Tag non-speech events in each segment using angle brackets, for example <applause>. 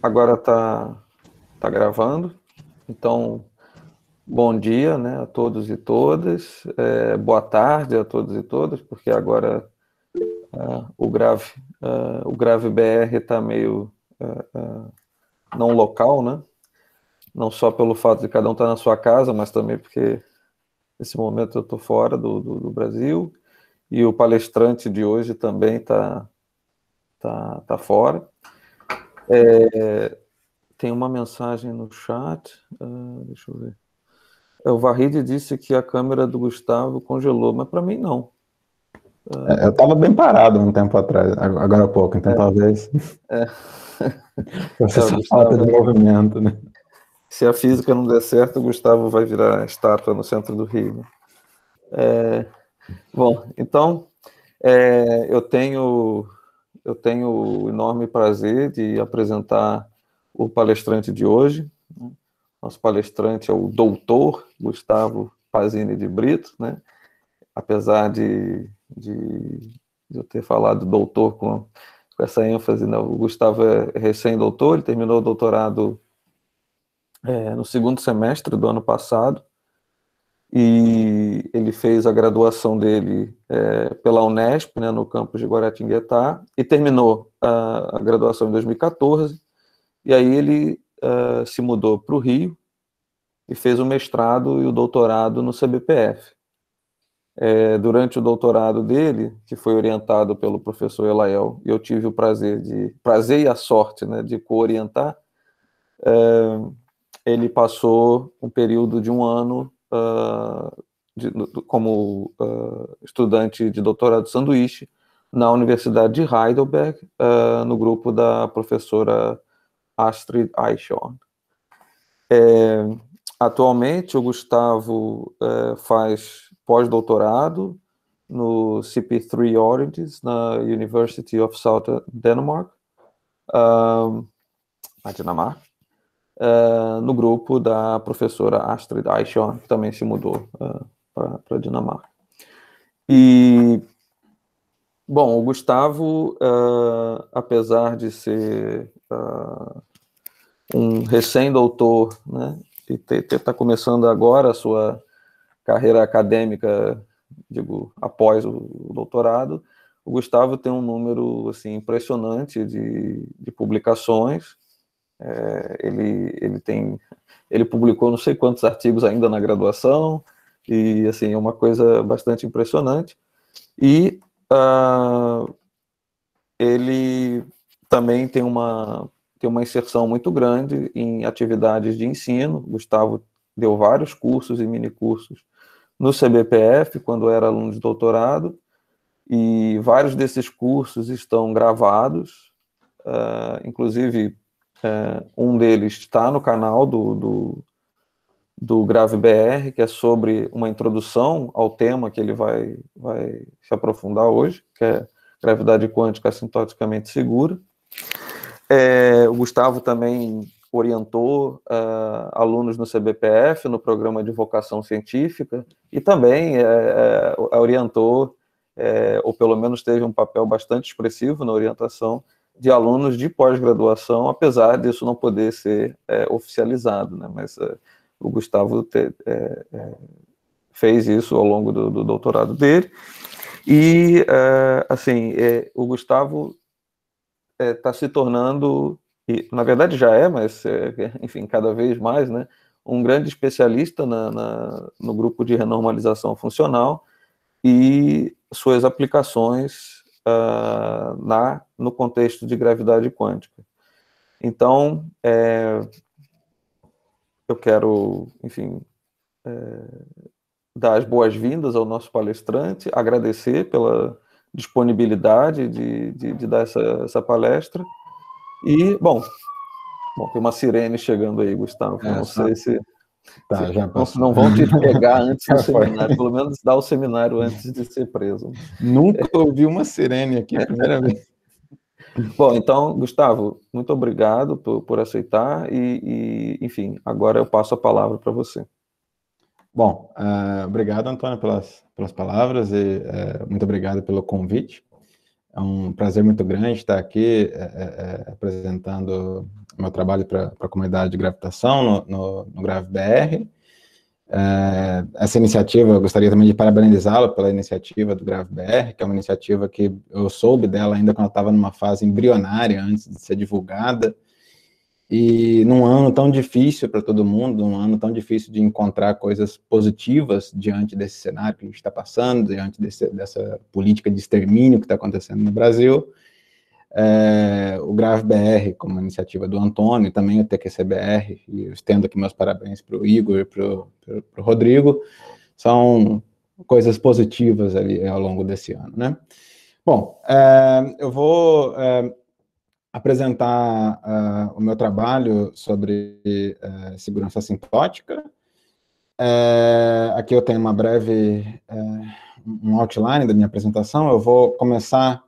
Agora está tá gravando. Então, bom dia né, a todos e todas. É, boa tarde a todos e todas, porque agora é, o, grave, é, o grave BR está meio é, não local, né? Não só pelo fato de cada um estar tá na sua casa, mas também porque nesse momento eu estou fora do, do, do Brasil e o palestrante de hoje também está tá, tá fora. É, tem uma mensagem no chat. Uh, deixa eu ver. É, o Varride disse que a câmera do Gustavo congelou, mas para mim não. Uh, eu estava bem parado um tempo atrás, agora há pouco, então é, talvez. É. <laughs> Essa é, falta de movimento, né? Se a física não der certo, o Gustavo vai virar estátua no centro do Rio. É, bom, então é, eu tenho eu tenho o enorme prazer de apresentar o palestrante de hoje. Nosso palestrante é o doutor Gustavo Pazini de Brito, né? Apesar de, de, de eu ter falado doutor com, com essa ênfase, né? o Gustavo é recém-doutor, ele terminou o doutorado é, no segundo semestre do ano passado e ele fez a graduação dele é, pela Unesp, né, no campus de Guaratinguetá, e terminou a, a graduação em 2014. E aí ele uh, se mudou para o Rio e fez o mestrado e o doutorado no CBPF. É, durante o doutorado dele, que foi orientado pelo professor Elael, eu tive o prazer de prazer e a sorte, né, de co-orientar. É, ele passou um período de um ano uh, de, como uh, estudante de doutorado de sanduíche na Universidade de Heidelberg, uh, no grupo da professora Astrid Eichhorn. É, atualmente, o Gustavo uh, faz pós-doutorado no CP3 Origins, na University of Southern Denmark, ah, Dinamarca. Uh, no grupo da professora Astrid Eichhorn, que também se mudou uh, para a Dinamarca. E, bom, o Gustavo, uh, apesar de ser uh, um recém-doutor, né, e está começando agora a sua carreira acadêmica, digo, após o, o doutorado, o Gustavo tem um número assim, impressionante de, de publicações. É, ele, ele, tem, ele publicou não sei quantos artigos ainda na graduação, e, assim, é uma coisa bastante impressionante. E uh, ele também tem uma, tem uma inserção muito grande em atividades de ensino. Gustavo deu vários cursos e minicursos no CBPF, quando era aluno de doutorado, e vários desses cursos estão gravados, uh, inclusive uh, um deles está no canal do, do, do Grave BR, que é sobre uma introdução ao tema que ele vai, vai se aprofundar hoje, que é gravidade quântica assintoticamente segura. É, o Gustavo também orientou uh, alunos no CBPF, no programa de vocação científica, e também é, é, orientou, ou pelo menos teve um papel bastante expressivo na orientação de alunos de pós-graduação, apesar disso não poder ser oficializado, né? mas o Gustavo te, é, é, fez isso ao longo do, do doutorado dele. E, é, assim, é, o Gustavo está se tornando, e, na verdade já é, mas, enfim, cada vez mais, né? Um grande especialista na, na, no grupo de renormalização funcional e suas aplicações uh, na no contexto de gravidade quântica. Então, é, eu quero, enfim, é, dar as boas-vindas ao nosso palestrante, agradecer pela disponibilidade de, de, de dar essa, essa, palestra. E, bom, bom, tem uma sirene chegando aí, Gustavo. É, não Tá, sei se. Tá, se não, não, vão te pegar antes <laughs> do seminário, pelo menos dar o seminário antes de ser preso. Nunca ouvi uma sirene aqui, primeira vez. Bom, então, Gustavo, muito obrigado por, por aceitar e, e, enfim, agora eu passo a palavra para você. Bom, uh, obrigado, Antônio, pelas, pelas palavras e uh, muito obrigado pelo convite. É um prazer muito grande estar aqui uh, apresentando meu trabalho para a comunidade de gravitação no, no, no GravBR. É, essa iniciativa, eu gostaria também de parabenizá-la pela iniciativa do GraveBR, que é uma iniciativa que eu soube dela ainda quando estava numa fase embrionária, antes de ser divulgada, e num ano tão difícil para todo mundo, num ano tão difícil de encontrar coisas positivas diante desse cenário que a gente está passando, diante desse, dessa política de extermínio que está acontecendo no Brasil, é, o Grave BR, como iniciativa do Antônio, também o TQCBR, e eu estendo aqui meus parabéns para o Igor e para o Rodrigo, são coisas positivas ali ao longo desse ano, né? Bom, é, eu vou é, apresentar é, o meu trabalho sobre é, segurança sintótica, é, aqui eu tenho uma breve, um outline da minha apresentação, eu vou começar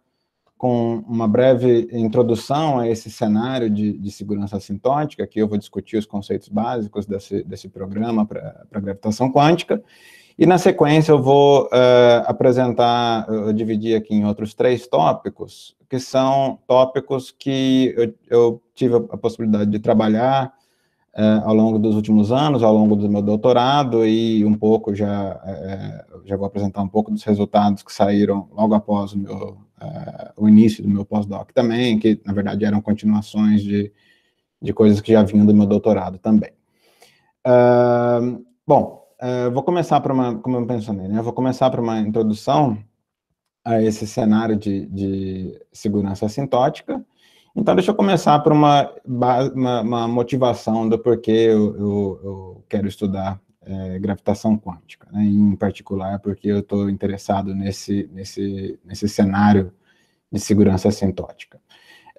com uma breve introdução a esse cenário de, de segurança assintótica, que eu vou discutir os conceitos básicos desse, desse programa para a gravitação quântica, e na sequência eu vou uh, apresentar, eu aqui em outros três tópicos, que são tópicos que eu, eu tive a possibilidade de trabalhar uh, ao longo dos últimos anos, ao longo do meu doutorado, e um pouco já, uh, já vou apresentar um pouco dos resultados que saíram logo após o meu uh, o início do meu pós-doc também, que na verdade eram continuações de, de coisas que já vinham do meu doutorado também. Uh, bom, uh, vou começar para uma, como eu mencionei, né? Eu vou começar para uma introdução a esse cenário de, de segurança assintótica. Então, deixa eu começar por uma, uma, uma motivação do porquê eu, eu, eu quero estudar é, gravitação quântica, né? em particular porque eu estou interessado nesse, nesse, nesse cenário de segurança assintótica.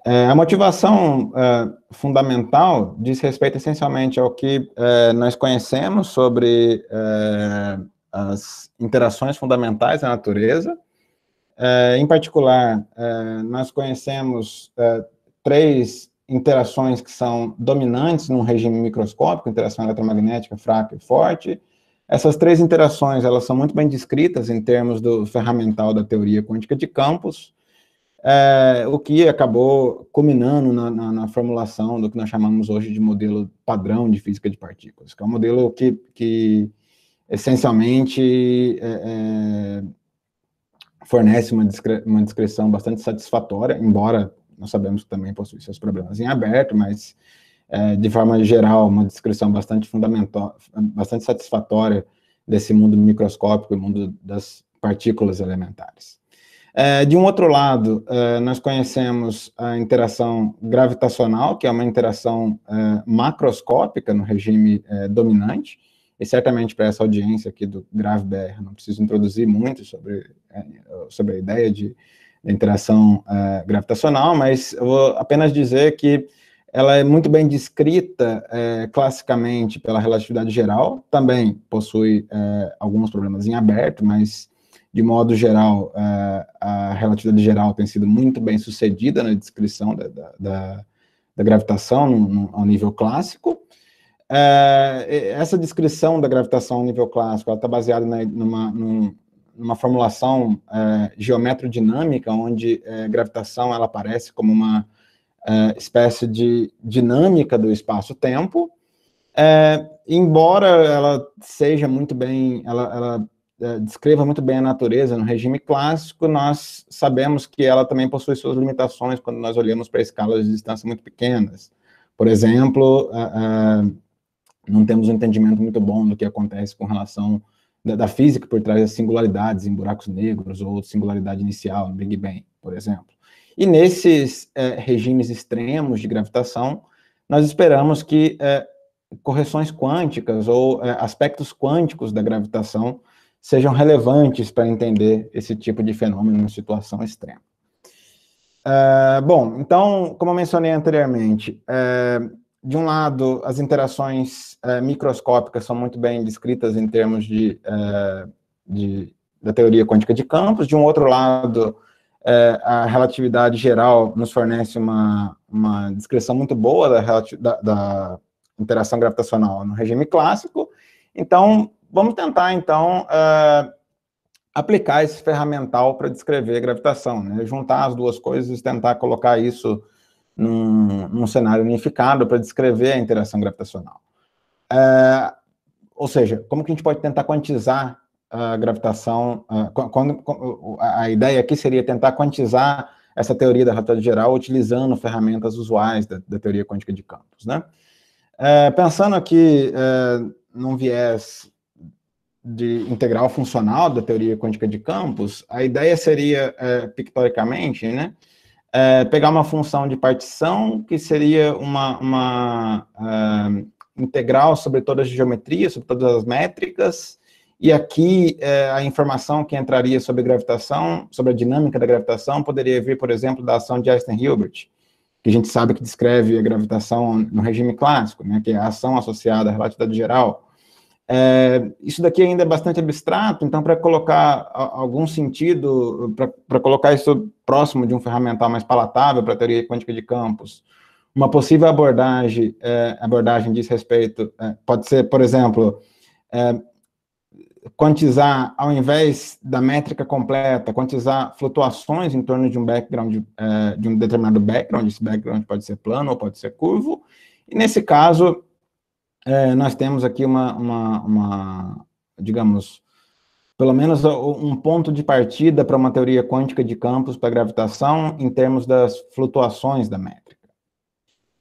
É, a motivação é, fundamental diz respeito essencialmente ao que é, nós conhecemos sobre é, as interações fundamentais da natureza. É, em particular, nós conhecemos três interações que são dominantes num regime microscópico, interação eletromagnética fraca e forte. Essas três interações, elas são muito bem descritas em termos do ferramental da teoria quântica de campos, é, o que acabou culminando na, na, na, formulação do que nós chamamos hoje de modelo padrão de física de partículas, que é um modelo que, que essencialmente é, é, fornece uma, discre uma, descrição bastante satisfatória, embora nós sabemos que também possui seus problemas em aberto, mas é, de forma geral, uma descrição bastante fundamental, bastante satisfatória desse mundo microscópico, mundo das partículas elementares. É, de um outro lado, é, nós conhecemos a interação gravitacional, que é uma interação é, macroscópica no regime é, dominante, e certamente para essa audiência aqui do GravBR, não preciso introduzir muito sobre, é, sobre a ideia de da interação é, gravitacional, mas eu vou apenas dizer que ela é muito bem descrita é, classicamente pela relatividade geral, também possui é, alguns problemas em aberto, mas de modo geral, a relatividade geral tem sido muito bem sucedida na descrição da, da, da, da gravitação no, no, ao nível clássico. essa descrição da gravitação ao nível clássico está baseada na, numa, num, uma formulação é, geometrodinâmica, onde é, gravitação ela aparece como uma é, espécie de dinâmica do espaço-tempo, é, embora ela seja muito bem, ela, ela é, descreva muito bem a natureza no regime clássico, nós sabemos que ela também possui suas limitações quando nós olhamos para escalas de distância muito pequenas. Por exemplo, é, não temos um entendimento muito bom do que acontece com relação da, da, física por trás das singularidades em buracos negros ou singularidade inicial no Big Bang, por exemplo. E nesses é, regimes extremos de gravitação, nós esperamos que é, correções quânticas ou é, aspectos quânticos da gravitação sejam relevantes para entender esse tipo de fenômeno em situação extrema. É, bom, então, como eu mencionei anteriormente, é, de um lado, as interações é, microscópicas são muito bem descritas em termos de, é, de, da teoria quântica de campos, de um outro lado, é, a relatividade geral nos fornece uma, uma descrição muito boa da, da, da interação gravitacional no regime clássico. Então, vamos tentar, então, aplicar esse ferramental para descrever a gravitação, né? juntar as duas coisas e tentar colocar isso num, num cenário unificado para descrever a interação gravitacional. É, ou seja, como que a gente pode tentar quantizar a gravitação? A, quando, a ideia aqui seria tentar quantizar essa teoria da relatividade geral utilizando ferramentas usuais da, da teoria quântica de campos, né? É, pensando aqui é, num viés de integral funcional da teoria quântica de campos, a ideia seria, é, pictoricamente, né, é, pegar uma função de partição, que seria uma, uma uh, integral sobre todas as geometrias, sobre todas as métricas, e aqui é, a informação que entraria sobre gravitação, sobre a dinâmica da gravitação, poderia vir, por exemplo, da ação de Einstein-Hilbert, que a gente sabe que descreve a gravitação no regime clássico, né, que é a ação associada à relatividade geral, é, isso daqui ainda é bastante abstrato, então, para colocar algum sentido, para colocar isso próximo de um ferramental mais palatável para a teoria quântica de campos, uma possível abordagem, é, abordagem diz respeito, é, pode ser, por exemplo, é, quantizar, ao invés da métrica completa, quantizar flutuações em torno de um background, é, de um determinado background, esse background pode ser plano ou pode ser curvo, e nesse caso, é, nós temos aqui uma, uma, uma, digamos, pelo menos um ponto de partida para uma teoria quântica de campos para gravitação em termos das flutuações da métrica.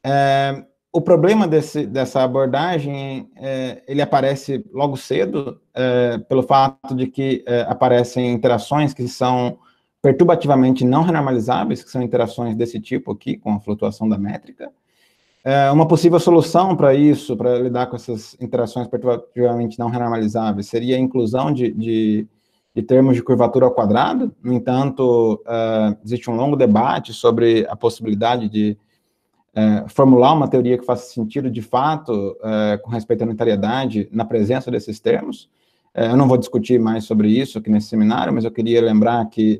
É, o problema desse, dessa abordagem, é, ele aparece logo cedo, é, pelo fato de que é, aparecem interações que são perturbativamente não renormalizáveis, que são interações desse tipo aqui, com a flutuação da métrica, é, uma possível solução para isso, para lidar com essas interações perturbativamente não renormalizáveis, seria a inclusão de, de, de termos de curvatura ao quadrado. No entanto, é, existe um longo debate sobre a possibilidade de é, formular uma teoria que faça sentido de fato é, com respeito à unitariedade na presença desses termos. eu não vou discutir mais sobre isso aqui nesse seminário, mas eu queria lembrar que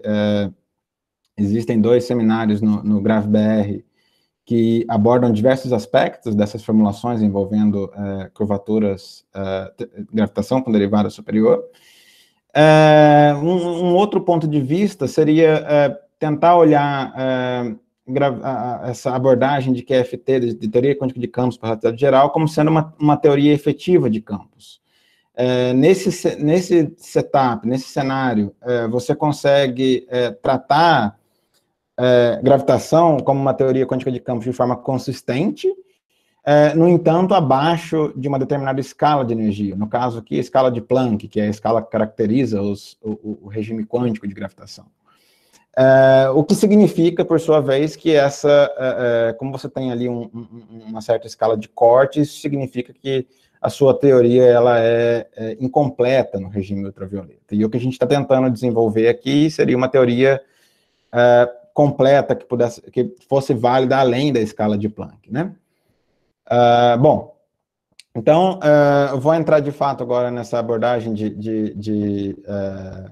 existem dois seminários no, no BR que abordam diversos aspectos dessas formulações envolvendo eh, curvaturas, eh, gravitação com derivada superior. Eh, um, um, outro ponto de vista seria tentar olhar essa abordagem de QFT, de, de teoria quântica de campos para a teoria geral, como sendo uma, uma teoria efetiva de campos. É, nesse, nesse setup, nesse cenário, é, você consegue é, tratar é, gravitação como uma teoria quântica de campos de forma consistente, é, no entanto, abaixo de uma determinada escala de energia. No caso aqui, a escala de Planck, que é a escala que caracteriza os, o, o, regime quântico de gravitação. É, o que significa, por sua vez, que essa, é, é como você tem ali um, um, uma certa escala de corte, isso significa que a sua teoria ela é, é, incompleta no regime ultravioleta. E o que a gente está tentando desenvolver aqui seria uma teoria é, completa que pudesse que fosse válida além da escala de Planck, né? Uh, bom, então uh, vou entrar de fato agora nessa abordagem de, de, de uh,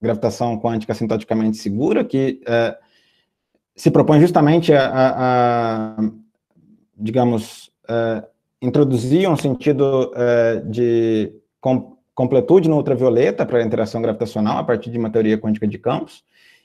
gravitação quântica sintoticamente segura que se propõe justamente a, a, a digamos introduzir um sentido de com, completude no ultravioleta para a interação gravitacional a partir de uma teoria quântica de campos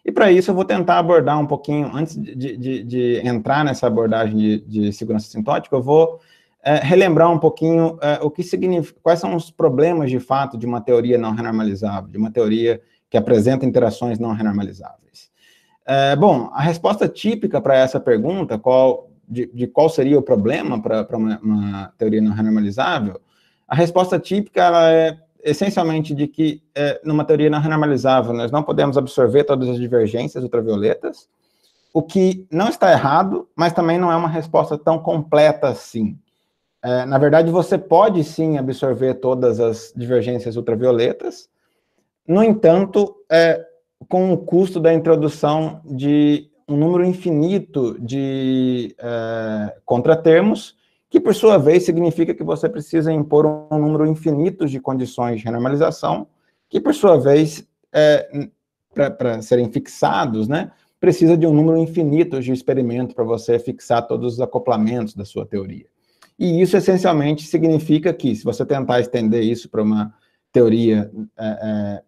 e para isso eu vou tentar abordar um pouquinho, antes de, de, de entrar nessa abordagem de, de, segurança sintótica, eu vou é, relembrar um pouquinho é, o que significa, quais são os problemas de fato de uma teoria não renormalizável, de uma teoria que apresenta interações não renormalizáveis. É, bom, a resposta típica para essa pergunta, qual, de, qual seria o problema para uma, uma teoria não renormalizável, a resposta típica ela é essencialmente de que, é, numa teoria não renormalizável, nós não podemos absorver todas as divergências ultravioletas, o que não está errado, mas também não é uma resposta tão completa assim. É, na verdade, você pode sim absorver todas as divergências ultravioletas, no entanto, é, com o custo da introdução de um número infinito de é, contratermos que por sua vez significa que você precisa impor um número infinito de condições de renormalização, que por sua vez, é, para serem fixados, né, precisa de um número infinito de experimentos para você fixar todos os acoplamentos da sua teoria. E isso essencialmente significa que, se você tentar estender isso para uma teoria, é, é,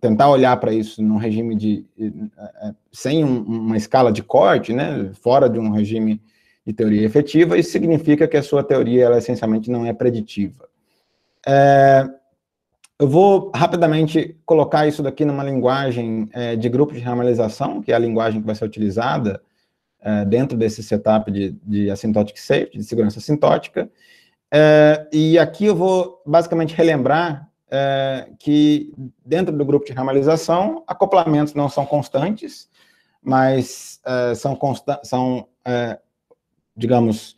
tentar olhar para isso num regime de. É, é, sem um, uma escala de corte, né, fora de um regime de teoria efetiva, isso significa que a sua teoria, ela essencialmente não é preditiva. É, eu vou rapidamente colocar isso daqui numa linguagem é, de grupo de normalização, que é a linguagem que vai ser utilizada é, dentro desse setup de, de asintotic safety, de segurança assintótica. É, e aqui eu vou basicamente relembrar é, que dentro do grupo de normalização, acoplamentos não são constantes, mas é, são, consta são é, digamos,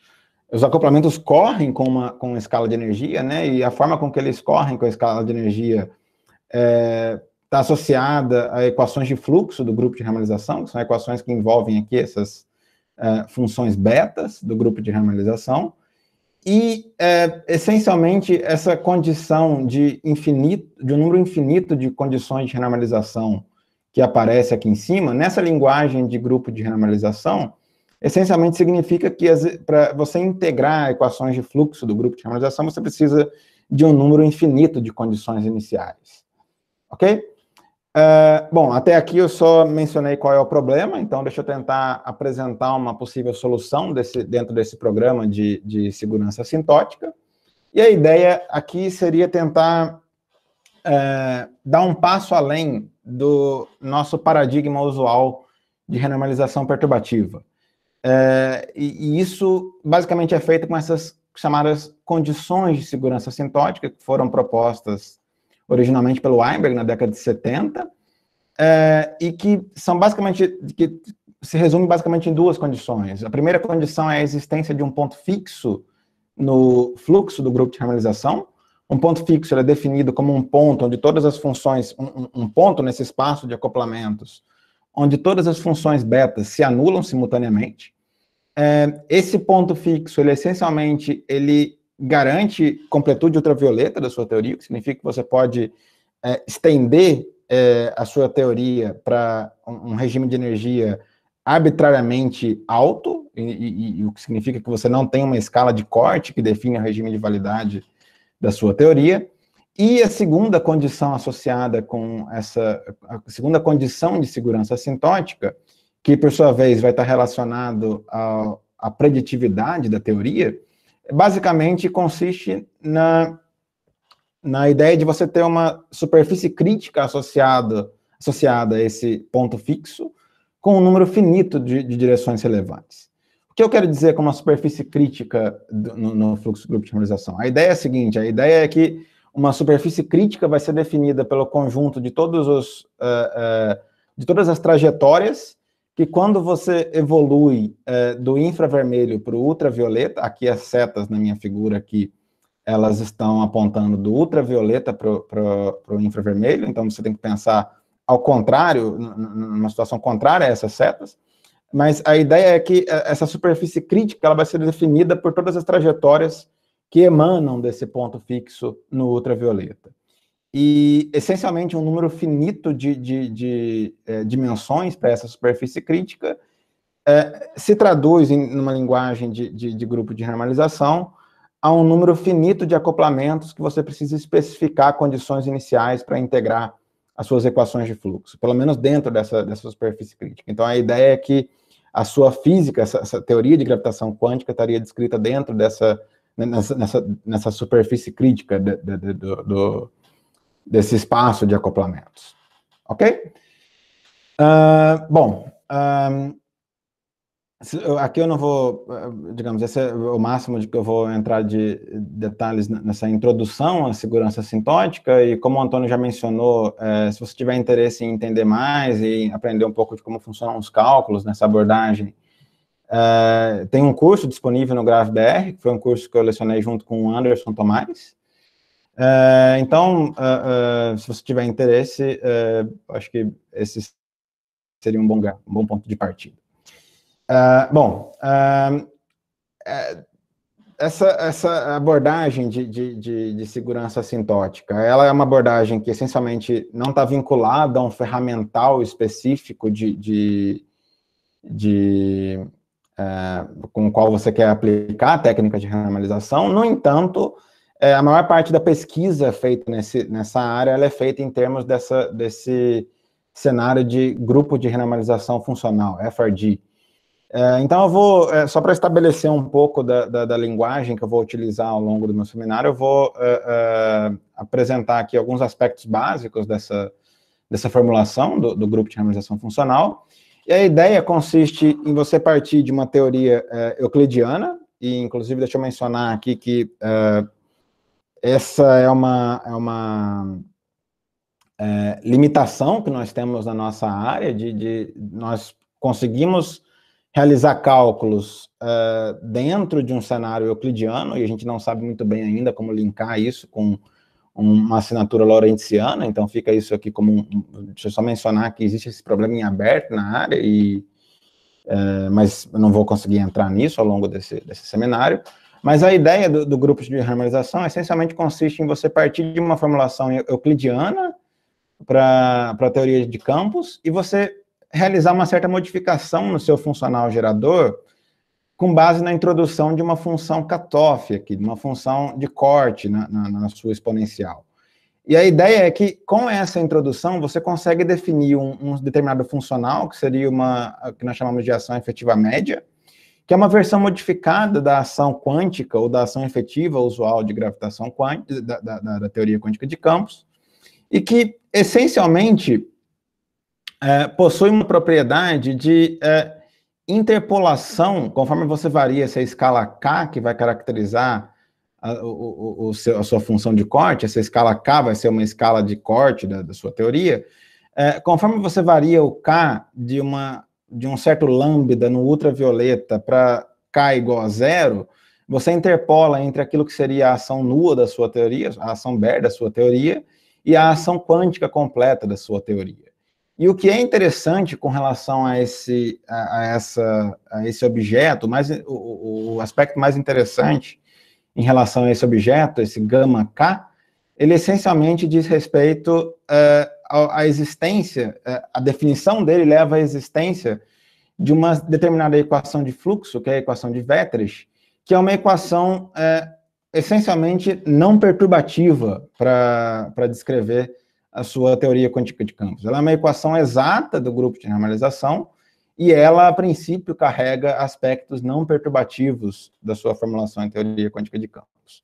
os acoplamentos correm com uma, com uma escala de energia, né? E a forma com que eles correm com a escala de energia está é, tá associada a equações de fluxo do grupo de renormalização, que são equações que envolvem aqui essas é, funções betas do grupo de renormalização. E, é, essencialmente, essa condição de infinito, de um número infinito de condições de renormalização que aparece aqui em cima, nessa linguagem de grupo de renormalização, essencialmente significa que para você integrar equações de fluxo do grupo de harmonização, você precisa de um número infinito de condições iniciais. Ok? Uh, bom, até aqui eu só mencionei qual é o problema, então deixa eu tentar apresentar uma possível solução desse, dentro desse programa de, de segurança sintótica. E a ideia aqui seria tentar uh, dar um passo além do nosso paradigma usual de renormalização perturbativa. É, e, e, isso basicamente é feito com essas chamadas condições de segurança sintótica que foram propostas originalmente pelo Weinberg na década de 70 é, e que são basicamente que se resume basicamente em duas condições. A primeira condição é a existência de um ponto fixo no fluxo do grupo de harmonização. Um ponto fixo é definido como um ponto onde todas as funções, um, um ponto nesse espaço de acoplamentos, onde todas as funções beta se anulam simultaneamente. É, esse ponto fixo, ele essencialmente, ele garante completude ultravioleta da sua teoria, o que significa que você pode é, estender é, a sua teoria para um, um, regime de energia arbitrariamente alto, e, e, e, o que significa que você não tem uma escala de corte que define o regime de validade da sua teoria. E a segunda condição associada com essa, a segunda condição de segurança assintótica, que por sua vez vai estar relacionado à à preditividade da teoria, basicamente consiste na, na ideia de você ter uma superfície crítica associada, associada a esse ponto fixo, com um número finito de, de direções relevantes. O que eu quero dizer com uma superfície crítica do, no, no fluxo de grupo de normalização? A ideia é a seguinte, a ideia é que uma superfície crítica vai ser definida pelo conjunto de, todos os, uh, uh, de todas as trajetórias que quando você evolui uh, do infravermelho para o ultravioleta, aqui as setas na minha figura aqui, elas estão apontando do ultravioleta para o infravermelho, então você tem que pensar ao contrário, numa situação contrária a essas setas, mas a ideia é que essa superfície crítica ela vai ser definida por todas as trajetórias que emanam desse ponto fixo no ultravioleta. E, essencialmente, um número finito de, de, de é, dimensões para essa superfície crítica é, se traduz, em numa linguagem de, de, grupo de normalização, a um número finito de acoplamentos que você precisa especificar condições iniciais para integrar as suas equações de fluxo, pelo menos dentro dessa, dessa superfície crítica. Então, a ideia é que a sua física, essa, essa teoria de gravitação quântica, estaria descrita dentro dessa né, nessa, nessa, superfície crítica de, de, de, do, do, desse espaço de acoplamentos. Ok? Uh, bom, ah, um, aqui eu não vou, ah, digamos, esse é o máximo de que eu vou entrar de detalhes nessa introdução à segurança sintótica, e como o Antônio já mencionou, é, se você tiver interesse em entender mais e aprender um pouco de como funcionam os cálculos nessa abordagem, Uh, tem um curso disponível no GraveBR, que foi um curso que eu lecionei junto com o Anderson Tomás. Uh, então, uh, se você tiver interesse, acho que esse seria um bom, um bom ponto de partida. bom, é, essa, essa abordagem de, de, de, de, segurança sintótica ela é uma abordagem que essencialmente não está vinculada a um ferramental específico de, de é, com o qual você quer aplicar a técnica de renormalização. No entanto, é, a maior parte da pesquisa feita nesse, nessa área é feita em termos dessa, desse cenário de grupo de renormalização funcional, FRD. É, então, eu vou, é, só para estabelecer um pouco da, da, da, linguagem que eu vou utilizar ao longo do meu seminário, eu vou é, é apresentar aqui alguns aspectos básicos dessa, dessa formulação do, do grupo de renormalização funcional e a ideia consiste em você partir de uma teoria uh, euclidiana, e inclusive deixa eu mencionar aqui que uh, essa é uma, é uma eh, limitação que nós temos na nossa área, de, de nós conseguimos realizar cálculos uh, dentro de um cenário euclidiano, e a gente não sabe muito bem ainda como linkar isso com uma assinatura lorentziana, então fica isso aqui como um, deixa eu só mencionar que existe esse problema em aberto na área e é, mas não vou conseguir entrar nisso ao longo desse, desse seminário. Mas a ideia do, do grupo de harmonização essencialmente consiste em você partir de uma formulação euclidiana para a teoria de campos e você realizar uma certa modificação no seu funcional gerador com base na introdução de uma função cutoff aqui, de uma função de corte na, na, na, sua exponencial. E a ideia é que, com essa introdução, você consegue definir um, um, determinado funcional, que seria uma, que nós chamamos de ação efetiva média, que é uma versão modificada da ação quântica ou da ação efetiva usual de gravitação quântica, da, da, da teoria quântica de campos, e que, essencialmente, é, possui uma propriedade de é, interpolação, conforme você varia essa escala K, que vai caracterizar a, o, o, seu, a sua função de corte, essa escala K vai ser uma escala de corte da, da sua teoria, é, conforme você varia o K de, uma, de um certo lambda no ultravioleta para K igual a zero, você interpola entre aquilo que seria a ação nua da sua teoria, a ação ber da sua teoria, e a ação quântica completa da sua teoria. E o que é interessante com relação a esse, a, a essa, a esse objeto, mais o, o, aspecto mais interessante em relação a esse objeto, esse gama K, ele essencialmente diz respeito uh, à existência, uh, a definição dele leva à existência de uma determinada equação de fluxo, que é a equação de Vetterich, que é uma equação uh, essencialmente não perturbativa para descrever a sua teoria quântica de campos. Ela é uma equação exata do grupo de normalização e ela, a princípio, carrega aspectos não perturbativos da sua formulação em teoria quântica de campos.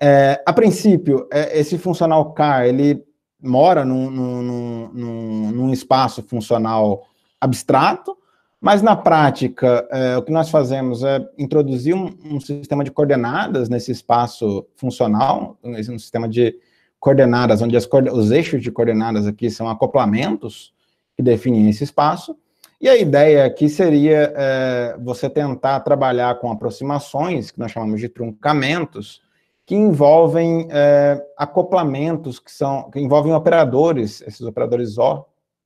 É, a princípio, é, esse funcional K, ele mora num, num, num, num espaço funcional abstrato, mas na prática, é, o que nós fazemos é introduzir um, um, sistema de coordenadas nesse espaço funcional, um sistema de coordenadas, onde os eixos de coordenadas aqui são acoplamentos que definem esse espaço. E a ideia aqui seria é, você tentar trabalhar com aproximações, que nós chamamos de truncamentos, que envolvem é, acoplamentos, que, são, que envolvem operadores, esses operadores O,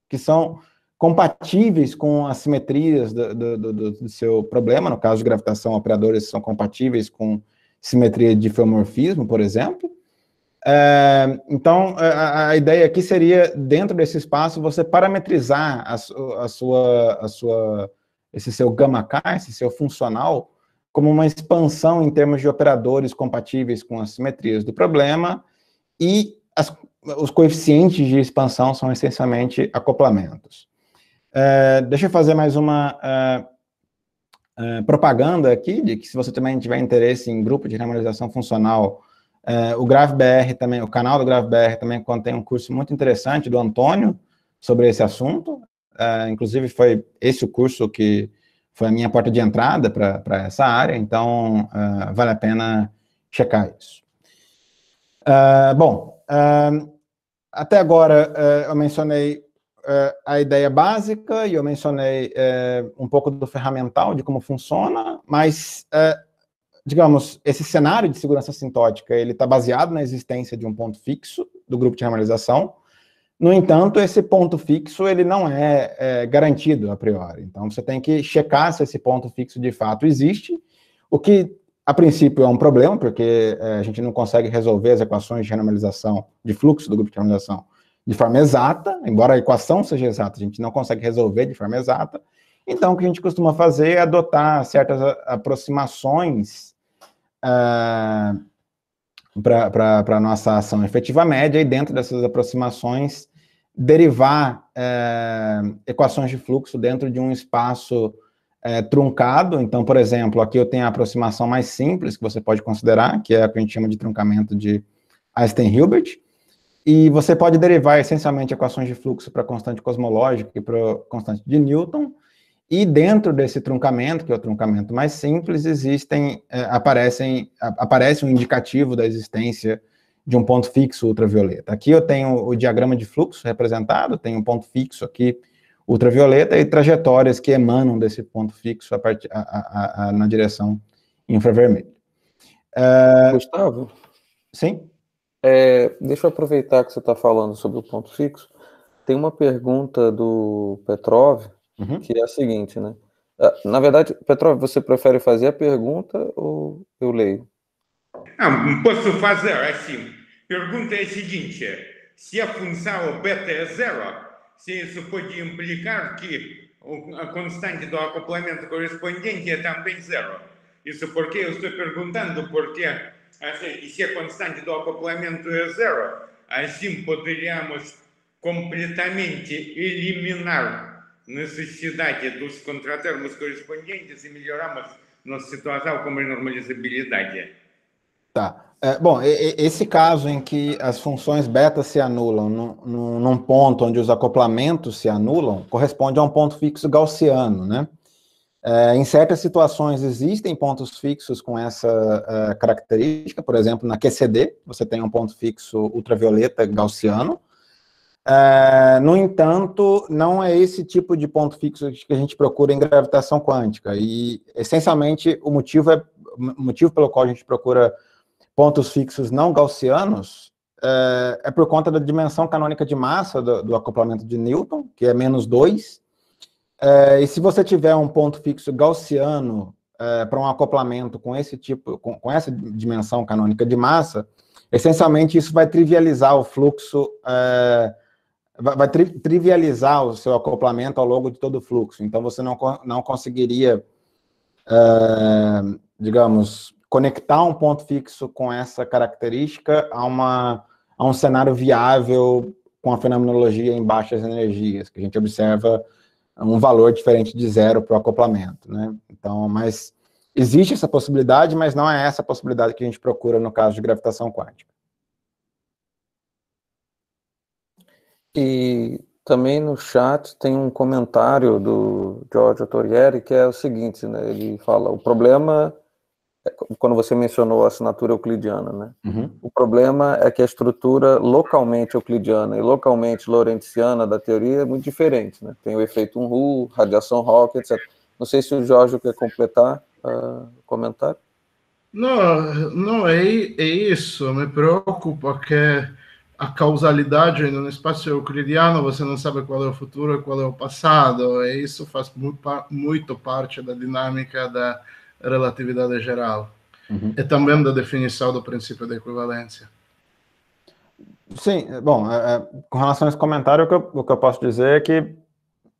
que são compatíveis com as simetrias do, do, do, do, seu problema, no caso de gravitação, operadores são compatíveis com simetria de difeomorfismo por exemplo, é, então, a, a, ideia aqui seria, dentro desse espaço, você parametrizar a, a, sua, a sua, esse seu gamma K, esse seu funcional, como uma expansão em termos de operadores compatíveis com as simetrias do problema, e as, os coeficientes de expansão são essencialmente acoplamentos. É, deixa eu fazer mais uma é, propaganda aqui, de que se você também tiver interesse em grupo de normalização funcional, é, o GraveBR também, o canal do GraveBR também contém um curso muito interessante do Antônio sobre esse assunto. É, inclusive, foi esse o curso que foi a minha porta de entrada para essa área, então é, vale a pena checar isso. É, bom, é, até agora é, eu mencionei a ideia básica e eu mencionei um pouco do ferramental, de como funciona, mas digamos, esse cenário de segurança sintótica, ele está baseado na existência de um ponto fixo do grupo de normalização. No entanto, esse ponto fixo, ele não é, é garantido a priori. Então, você tem que checar se esse ponto fixo de fato existe, o que, a princípio, é um problema, porque é, a gente não consegue resolver as equações de renormalização, de fluxo do grupo de normalização, de forma exata, embora a equação seja exata, a gente não consegue resolver de forma exata. Então, o que a gente costuma fazer é adotar certas aproximações ah, para a nossa ação efetiva média e dentro dessas aproximações derivar eh, equações de fluxo dentro de um espaço eh, truncado. Então, por exemplo, aqui eu tenho a aproximação mais simples que você pode considerar, que é a que a gente chama de truncamento de Einstein-Hilbert. E você pode derivar essencialmente equações de fluxo para a constante cosmológica e para a constante de Newton, e dentro desse truncamento, que é o truncamento mais simples, existem, é, aparecem, aparece um indicativo da existência de um ponto fixo ultravioleta. Aqui eu tenho o diagrama de fluxo representado, tenho um ponto fixo aqui ultravioleta e trajetórias que emanam desse ponto fixo a part... a, a, na direção infravermelha. É, Gustavo? Sim? É, deixa eu aproveitar que você está falando sobre o ponto fixo. Tem uma pergunta do Petrov, uhum. que é a seguinte, né? Ah, na verdade, Petrov, você prefere fazer a pergunta ou eu leio? Ah, posso fazer assim. Pergunta é a seguinte: é, se a função beta é zero, se isso pode implicar que a constante do acoplamento correspondente é também zero. Isso porque eu estou perguntando porque assim, se a constante do acoplamento é zero, assim poderíamos completamente eliminar necessidade dos contratarmos correspondentes e melhorarmos nossa situação como normalizabilidade. Tá. É, bom, esse caso em que as funções beta se anulam no num ponto onde os acoplamentos se anulam, corresponde a um ponto fixo gaussiano, né? É, em certas situações existem pontos fixos com essa uh, característica, por exemplo, na QCD, você tem um ponto fixo ultravioleta gaussiano, é, no entanto, não é esse tipo de ponto fixo que a gente procura em gravitação quântica. E, essencialmente, o motivo, é, o motivo pelo qual a gente procura pontos fixos não gaussianos é, é por conta da dimensão canônica de massa do, do acoplamento de Newton, que é menos 2. É, e se você tiver um ponto fixo gaussiano para um acoplamento com esse tipo, com, com essa dimensão canônica de massa, essencialmente isso vai trivializar o fluxo vai, vai tri trivializar o seu acoplamento ao longo de todo o fluxo. Então, você não, não conseguiria, uh, digamos, conectar um ponto fixo com essa característica a, uma, a um cenário viável com a fenomenologia em baixas energias, que a gente observa um valor diferente de zero para o acoplamento. Né? Então, mas existe essa possibilidade, mas não é essa a possibilidade que a gente procura no caso de gravitação quântica. E também no chat tem um comentário do Giorgio Torrieri que é o seguinte, né? Ele fala: o problema é quando você mencionou a assinatura euclidiana, né? Uhum. O problema é que a estrutura localmente euclidiana e localmente lorentziana da teoria é muito diferente, né? Tem o efeito Unruh, radiação Hawke, etc. Não sei se o Jorge quer completar uh, o comentário. Não, não é, é isso. Me preocupa que a causalidade ainda no espaço euclidiano, você não sabe qual é o futuro e qual é o passado, e isso faz muito, parte da dinâmica da relatividade geral. Uhum. E também da definição do princípio da equivalência. Sim, bom, é, é, com relação a esse comentário, o que eu, o que eu posso dizer é que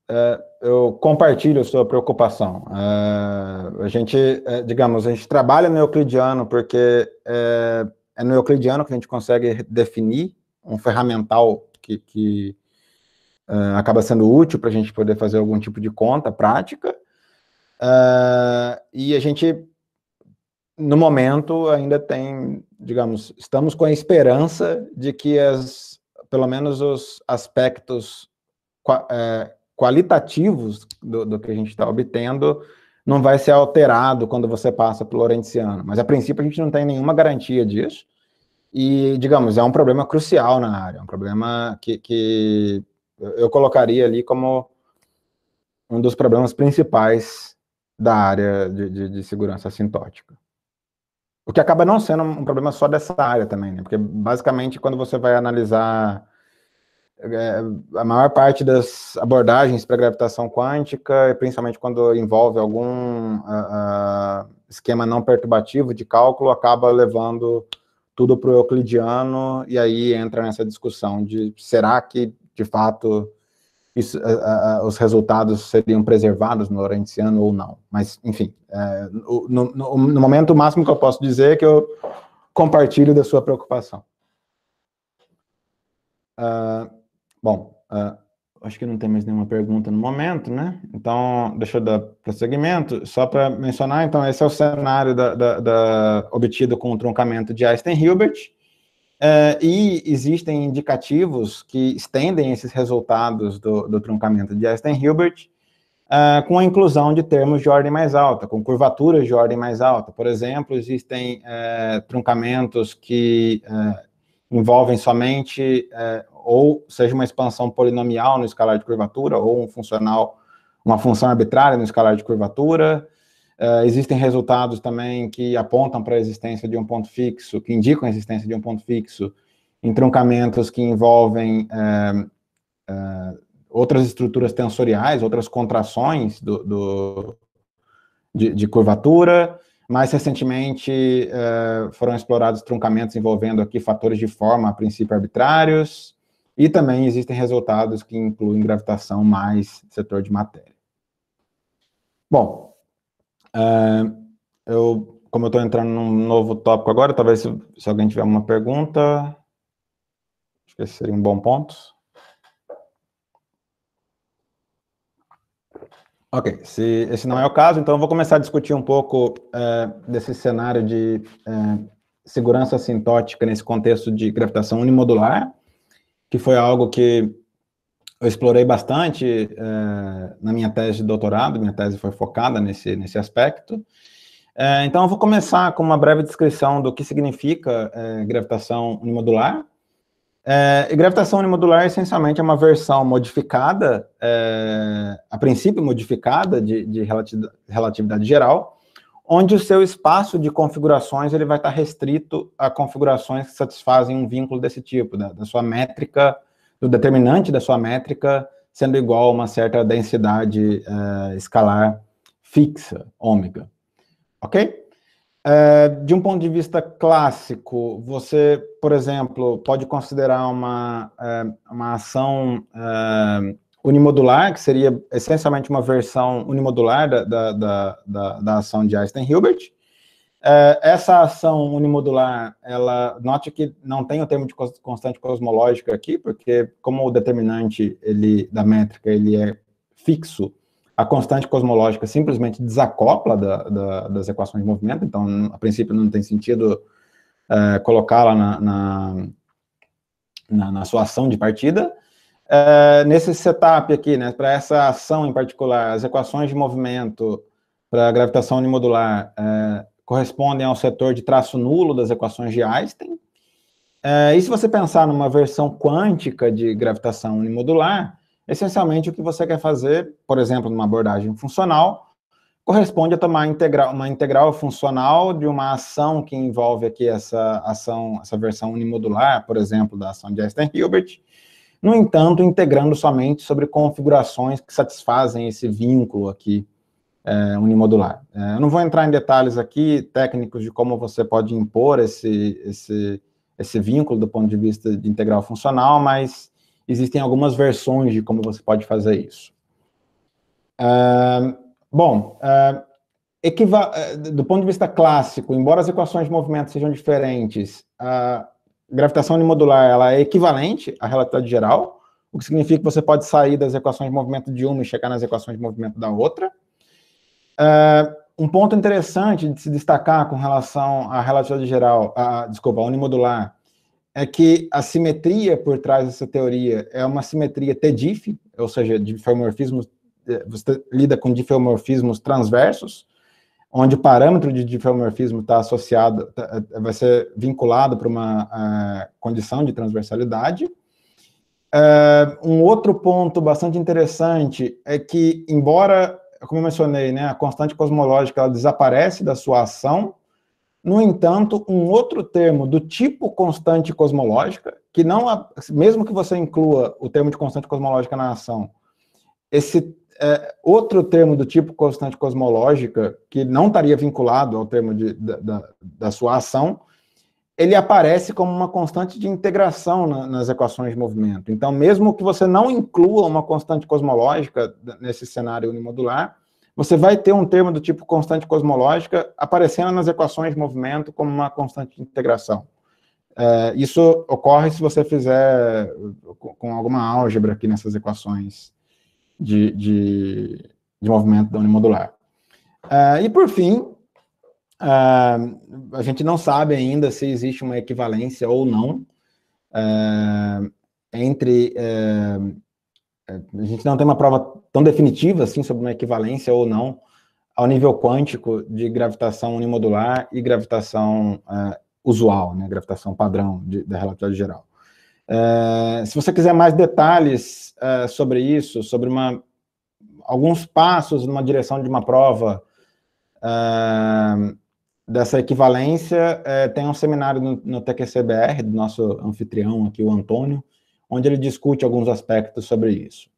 é, eu compartilho a sua preocupação. É, a gente, é, digamos, a gente trabalha no euclidiano porque é, é no euclidiano que a gente consegue definir um ferramental que, que uh, acaba sendo útil para a gente poder fazer algum tipo de conta prática. Uh, e a gente, no momento, ainda tem, digamos, estamos com a esperança de que as, pelo menos os aspectos é, qualitativos do, do, que a gente está obtendo não vai ser alterado quando você passa para o Lorentziano. Mas, a princípio, a gente não tem nenhuma garantia disso. E, digamos, é um problema crucial na área, é um problema que, que eu colocaria ali como um dos problemas principais da área de, de, de, segurança assintótica. O que acaba não sendo um problema só dessa área também, né? Porque, basicamente, quando você vai analisar é, a maior parte das abordagens para gravitação quântica, principalmente quando envolve algum uh, uh, esquema não perturbativo de cálculo, acaba levando tudo para o euclidiano, e aí entra nessa discussão de será que, de fato, isso, os resultados seriam preservados no Lorentziano ou não. Mas, enfim, é, no, no, no, momento, o máximo que eu posso dizer é que eu compartilho da sua preocupação. Uh, bom, uh, acho que não tem mais nenhuma pergunta no momento, né? Então, deixa eu dar prosseguimento. Só para mencionar, então, esse é o cenário da, da, da, obtido com o truncamento de Einstein-Hilbert. É, e existem indicativos que estendem esses resultados do, do de Einstein-Hilbert é, com a inclusão de termos de ordem mais alta, com curvaturas de ordem mais alta. Por exemplo, existem é, que é, envolvem somente é, ou seja uma expansão polinomial no escalar de curvatura ou um funcional, uma função arbitrária no escalar de curvatura. É, existem resultados também que apontam para a existência de um ponto fixo, que indicam a existência de um ponto fixo em truncamentos que envolvem é, é, outras estruturas tensoriais, outras contrações do, do de, de curvatura. Mais recentemente, eh, foram explorados truncamentos envolvendo aqui fatores de forma a princípio arbitrários, e também existem resultados que incluem gravitação mais setor de matéria. Bom, eh, eu, como eu estou entrando num novo tópico agora, talvez se, se alguém tiver uma pergunta, acho que esse seria um bom ponto. Ok, se esse não é o caso, então eu vou começar a discutir um pouco é, desse cenário de é, segurança sintótica nesse contexto de gravitação unimodular, que foi algo que eu explorei bastante é, na minha tese de doutorado, minha tese foi focada nesse, nesse aspecto. É, então eu vou começar com uma breve descrição do que significa é, gravitação unimodular, é, gravitação unimodular, essencialmente, é uma versão modificada, é, a princípio modificada de, de relatividade geral, onde o seu espaço de configurações ele vai estar restrito a configurações que satisfazem um vínculo desse tipo, da, da sua métrica, do determinante da sua métrica sendo igual a uma certa densidade é, escalar fixa, ômega. Ok? É, de um ponto de vista clássico, você, por exemplo, pode considerar uma, eh, uma ação é, unimodular, que seria essencialmente uma versão unimodular da, da, da, da, da ação de Einstein-Hilbert. É, essa ação unimodular, ela, note que não tem o termo de constante cosmológica aqui, porque como o determinante ele, da métrica ele é fixo, a constante cosmológica simplesmente desacopla da, da, das equações de movimento, então, a princípio, não tem sentido é, colocá-la na, na, na, na, sua ação de partida. É, nesse setup aqui, né, para essa ação em particular, as equações de movimento para gravitação unimodular é, correspondem ao setor de traço nulo das equações de Einstein. É, e se você pensar numa versão quântica de gravitação unimodular, Essencialmente, o que você quer fazer, por exemplo, numa abordagem funcional, corresponde a tomar integral, uma integral funcional de uma ação que envolve aqui essa ação, essa versão unimodular, por exemplo, da ação de Einstein-Hilbert, no entanto, integrando somente sobre configurações que satisfazem esse vínculo aqui é, unimodular. É, eu não vou entrar em detalhes aqui técnicos de como você pode impor esse, esse, esse vínculo do ponto de vista de integral funcional, mas existem algumas versões de como você pode fazer isso. Uh, bom, uh, do ponto de vista clássico, embora as equações de movimento sejam diferentes, a gravitação unimodular ela é equivalente à relatividade geral, o que significa que você pode sair das equações de movimento de uma e chegar nas equações de movimento da outra. Uh, um ponto interessante de se destacar com relação à relatividade geral, a, desculpa, à unimodular, é que a simetria por trás dessa teoria é uma simetria TDIF, ou seja, difeomorfismos, eh, você lida com difeomorfismos transversos, onde o parâmetro de difeomorfismo está associado, tá, eh, vai ser vinculado para uma uh, condição de transversalidade. Uh, um outro ponto bastante interessante é que, embora, como eu mencionei, né, a constante cosmológica ela desaparece da sua ação, no entanto, um outro termo do tipo constante cosmológica, que não, mesmo que você inclua o termo de constante cosmológica na ação, esse é, outro termo do tipo constante cosmológica, que não estaria vinculado ao termo de, da, da, da, sua ação, ele aparece como uma constante de integração na, nas equações de movimento. Então, mesmo que você não inclua uma constante cosmológica nesse cenário unimodular, você vai ter um termo do tipo constante cosmológica aparecendo nas equações de movimento como uma constante de integração. É, isso ocorre se você fizer com alguma álgebra aqui nessas equações de, de, de movimento da unimodular. É, e por fim, é, a gente não sabe ainda se existe uma equivalência ou não é, entre é, é, a gente não tem uma prova tão definitiva assim sobre uma equivalência ou não ao nível quântico de gravitação unimodular e gravitação uh, usual, né, gravitação padrão de, da relatividade geral. Uh, se você quiser mais detalhes uh, sobre isso, sobre uma, alguns passos numa direção de uma prova dessa equivalência, tem um seminário no, no TQCBR, do nosso anfitrião aqui, o Antônio, onde ele discute alguns aspectos sobre isso.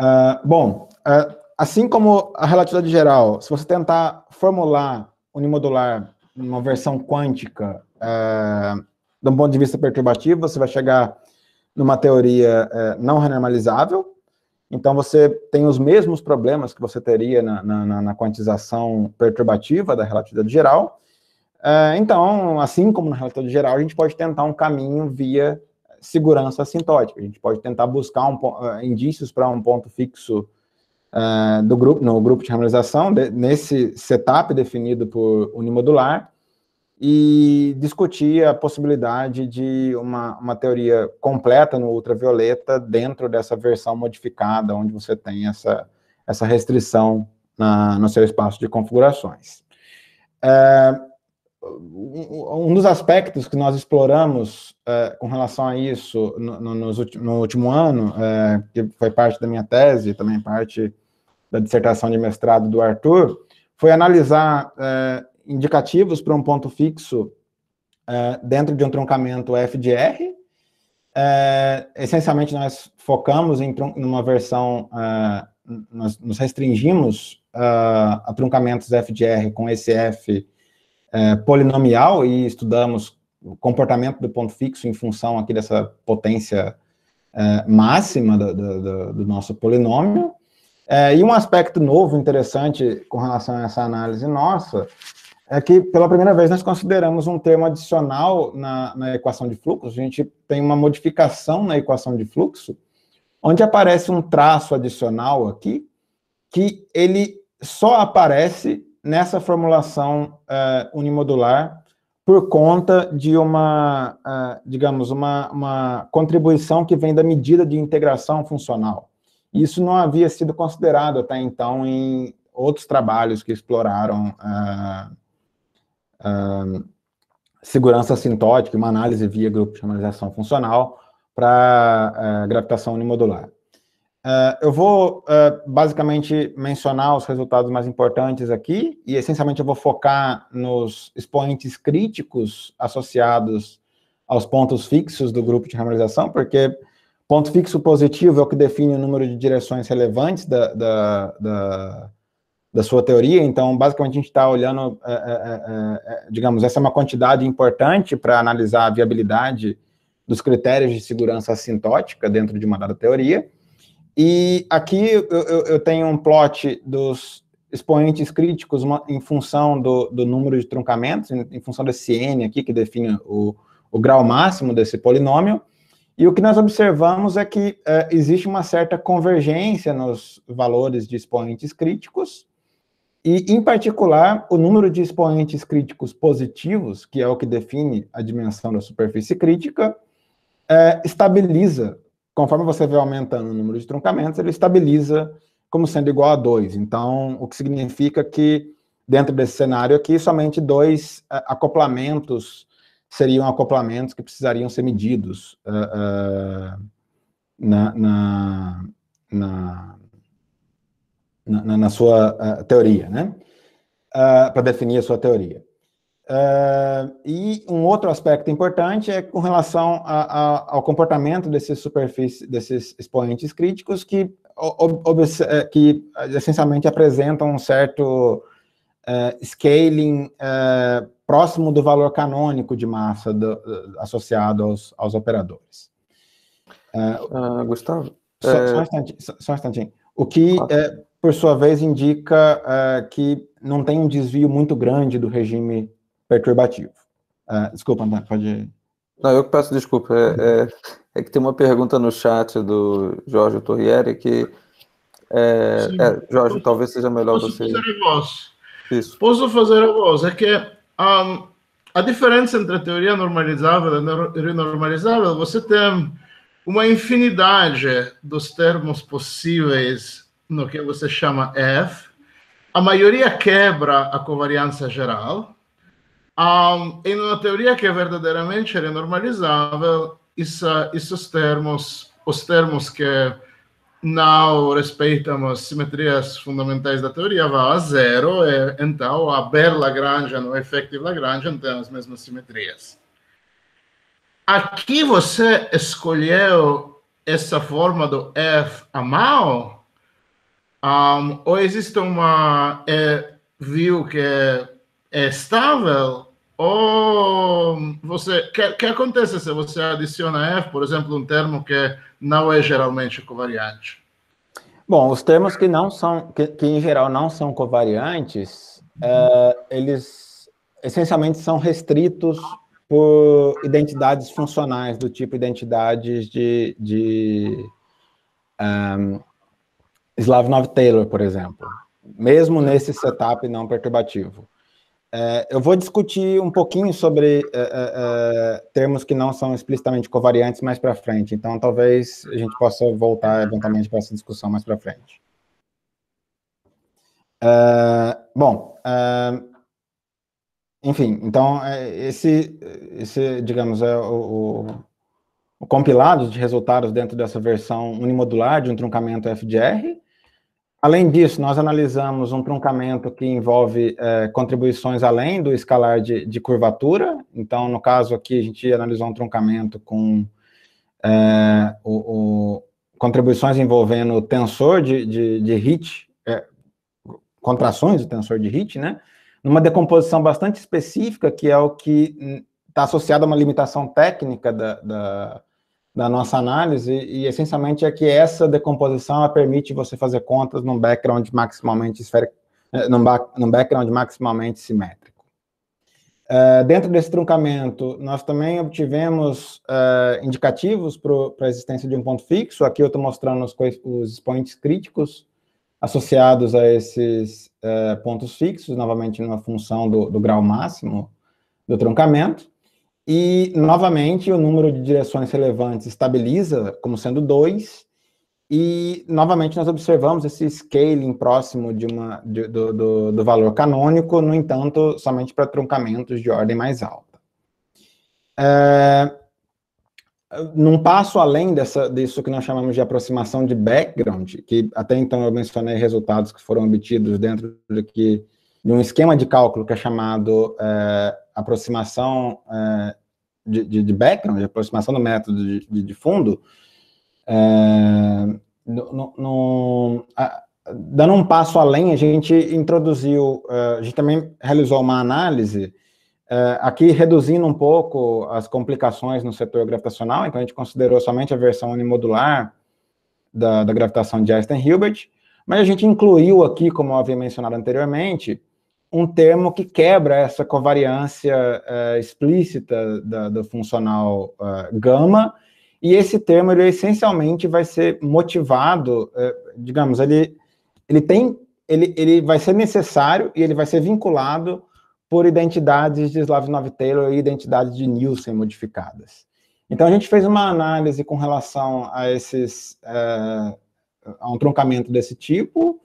Uh, bom, uh, assim como a relatividade geral, se você tentar formular unimodular numa versão quântica, uh, de um ponto de vista perturbativo, você vai chegar numa teoria uh, não renormalizável. Então, você tem os mesmos problemas que você teria na, na, na quantização perturbativa da relatividade geral. Eh, então, assim como na relatividade geral, a gente pode tentar um caminho via segurança assintótica. A gente pode tentar buscar um, uh, indícios para um ponto fixo uh, do grupo, no grupo de harmonização, de, nesse setup definido por unimodular, e discutir a possibilidade de uma, uma teoria completa no ultravioleta dentro dessa versão modificada, onde você tem essa, essa restrição na, no seu espaço de configurações. Uh, um dos aspectos que nós exploramos é, com relação a isso no, no, no último ano, é, que foi parte da minha tese, também parte da dissertação de mestrado do Arthur, foi analisar é, indicativos para um ponto fixo é, dentro de um truncamento FDR. É, essencialmente, nós focamos em uma versão, é, nós nos restringimos a de FDR com SF é, polinomial e estudamos o comportamento do ponto fixo em função aqui dessa potência é, máxima do, do, do, nosso polinômio. É, e um aspecto novo, interessante, com relação a essa análise nossa, é que pela primeira vez nós consideramos um termo adicional na, na equação de fluxo, a gente tem uma modificação na equação de fluxo, onde aparece um traço adicional aqui, que ele só aparece nessa formulação uh, unimodular por conta de uma, uh, digamos, uma, uma contribuição que vem da medida de integração funcional. Isso não havia sido considerado até então em outros trabalhos que exploraram uh, segurança sintótica, uma análise via grupo de normalização funcional para gravitação unimodular. Uh, eu vou uh, basicamente mencionar os resultados mais importantes aqui, e essencialmente eu vou focar nos expoentes críticos associados aos pontos fixos do grupo de harmonização, porque ponto fixo positivo é o que define o número de direções relevantes da, da, da, da sua teoria, então basicamente a gente está olhando, é é, é, é, é, digamos, essa é uma quantidade importante para analisar a viabilidade dos critérios de segurança assintótica dentro de uma dada teoria. E aqui eu, eu, eu tenho um plot dos expoentes críticos uma, em função do, do, número de truncamentos, em, em, função desse n aqui, que define o, o, grau máximo desse polinômio. E o que nós observamos é que é, existe uma certa convergência nos valores de expoentes críticos, e, em particular, o número de expoentes críticos positivos, que é o que define a dimensão da superfície crítica, é, estabiliza conforme você vai aumentando o número de truncamentos, ele estabiliza como sendo igual a 2. Então, o que significa que, dentro desse cenário aqui, somente dois eh, acoplamentos seriam acoplamentos que precisariam ser medidos uh, uh, na, na, na, na, na sua uh, teoria, né? para definir a sua teoria. Uh, e um outro aspecto importante é com relação a, a, ao comportamento desses superfícies, desses expoentes críticos que, ob, ob, eh, que eh, essencialmente apresentam um certo uh, scaling uh, próximo do valor canônico de massa do, associado aos, aos operadores. Ah, Gustavo? Só, é... só, um só, só um instantinho. O que, por sua vez, indica que não tem um desvio muito grande do regime perturbativo. Ah, desculpa, André, pode. Não, eu que peço desculpa. É, é, é, que tem uma pergunta no chat do Jorge Torriere que. É, é, Jorge, talvez seja melhor posso você. Posso fazer voz. Isso. Posso fazer a voz? É que um, a diferença entre a teoria normalizável e a renormalizável, você tem uma infinidade dos termos possíveis no que você chama F. A maioria quebra a covariância geral, um, em uma teoria que verdadeiramente era normalizável, isso, esses termos, os termos que não respeitam as simetrias fundamentais da teoria, vão a zero, e, então a Ber Lagrange no efetivo Lagrange não tem as mesmas simetrias. Aqui você escolheu essa forma do F a mal, um, ou existe uma é, view que é estável, ou você que, que acontece se você adiciona f, por exemplo, um termo que não é geralmente covariante? Bom, os termos que não são que, que em geral não são covariantes, uhum. é, eles essencialmente são restritos por identidades funcionais do tipo identidades de, de um, ehm, Slavnov Taylor, por exemplo, mesmo nesse setup não perturbativo. É, eu vou discutir um pouquinho sobre é, é, é termos que não são explicitamente covariantes mais para frente, então talvez a gente possa voltar eventualmente para essa discussão mais para frente. É, bom, é, enfim, então esse, esse, digamos, é o, o, o compilado de resultados dentro dessa versão unimodular de um truncamento FGR, Além disso, nós analisamos um truncamento que envolve é, contribuições além do escalar de, de, curvatura. Então, no caso aqui, a gente analisou um truncamento com é, o, o, contribuições envolvendo o tensor de, de, de HIT, é, contrações do tensor de HIT, né? Numa decomposição bastante específica, que é o que está associado a uma limitação técnica da, da da nossa análise, e essencialmente é que essa decomposição permite você fazer contas num background maximamente esférico, eh, num, num background maximamente simétrico. Uh, dentro desse truncamento, nós também obtivemos uh, indicativos para a existência de um ponto fixo. Aqui eu estou mostrando os, os expoentes críticos associados a esses uh, pontos fixos, novamente numa função do, do grau máximo do truncamento. E, novamente, o número de direções relevantes estabiliza como sendo 2, e, novamente, nós observamos esse scaling próximo de uma, de, do, do, do, valor canônico, no entanto, somente para truncamentos de ordem mais alta. É, num passo além dessa, disso que nós chamamos de aproximação de background, que até então eu mencionei resultados que foram obtidos dentro de que, de um esquema de cálculo que é chamado é, aproximação é, de, de, de, background, de aproximação do método de, de, de fundo, é, no, no, a, dando um passo além, a gente introduziu, eh, a gente também realizou uma análise, aqui reduzindo um pouco as complicações no setor gravitacional, então a gente considerou somente a versão unimodular da, da gravitação de Einstein-Hilbert, mas a gente incluiu aqui, como eu havia mencionado anteriormente, um termo que quebra essa covariância uh, explícita da, do funcional uh, gama, e esse termo, ele essencialmente vai ser motivado, uh, digamos, ele, ele tem, ele, ele vai ser necessário e ele vai ser vinculado por identidades de Slavnov Taylor e identidades de Nielsen modificadas. Então, a gente fez uma análise com relação a esses, a um truncamento desse tipo,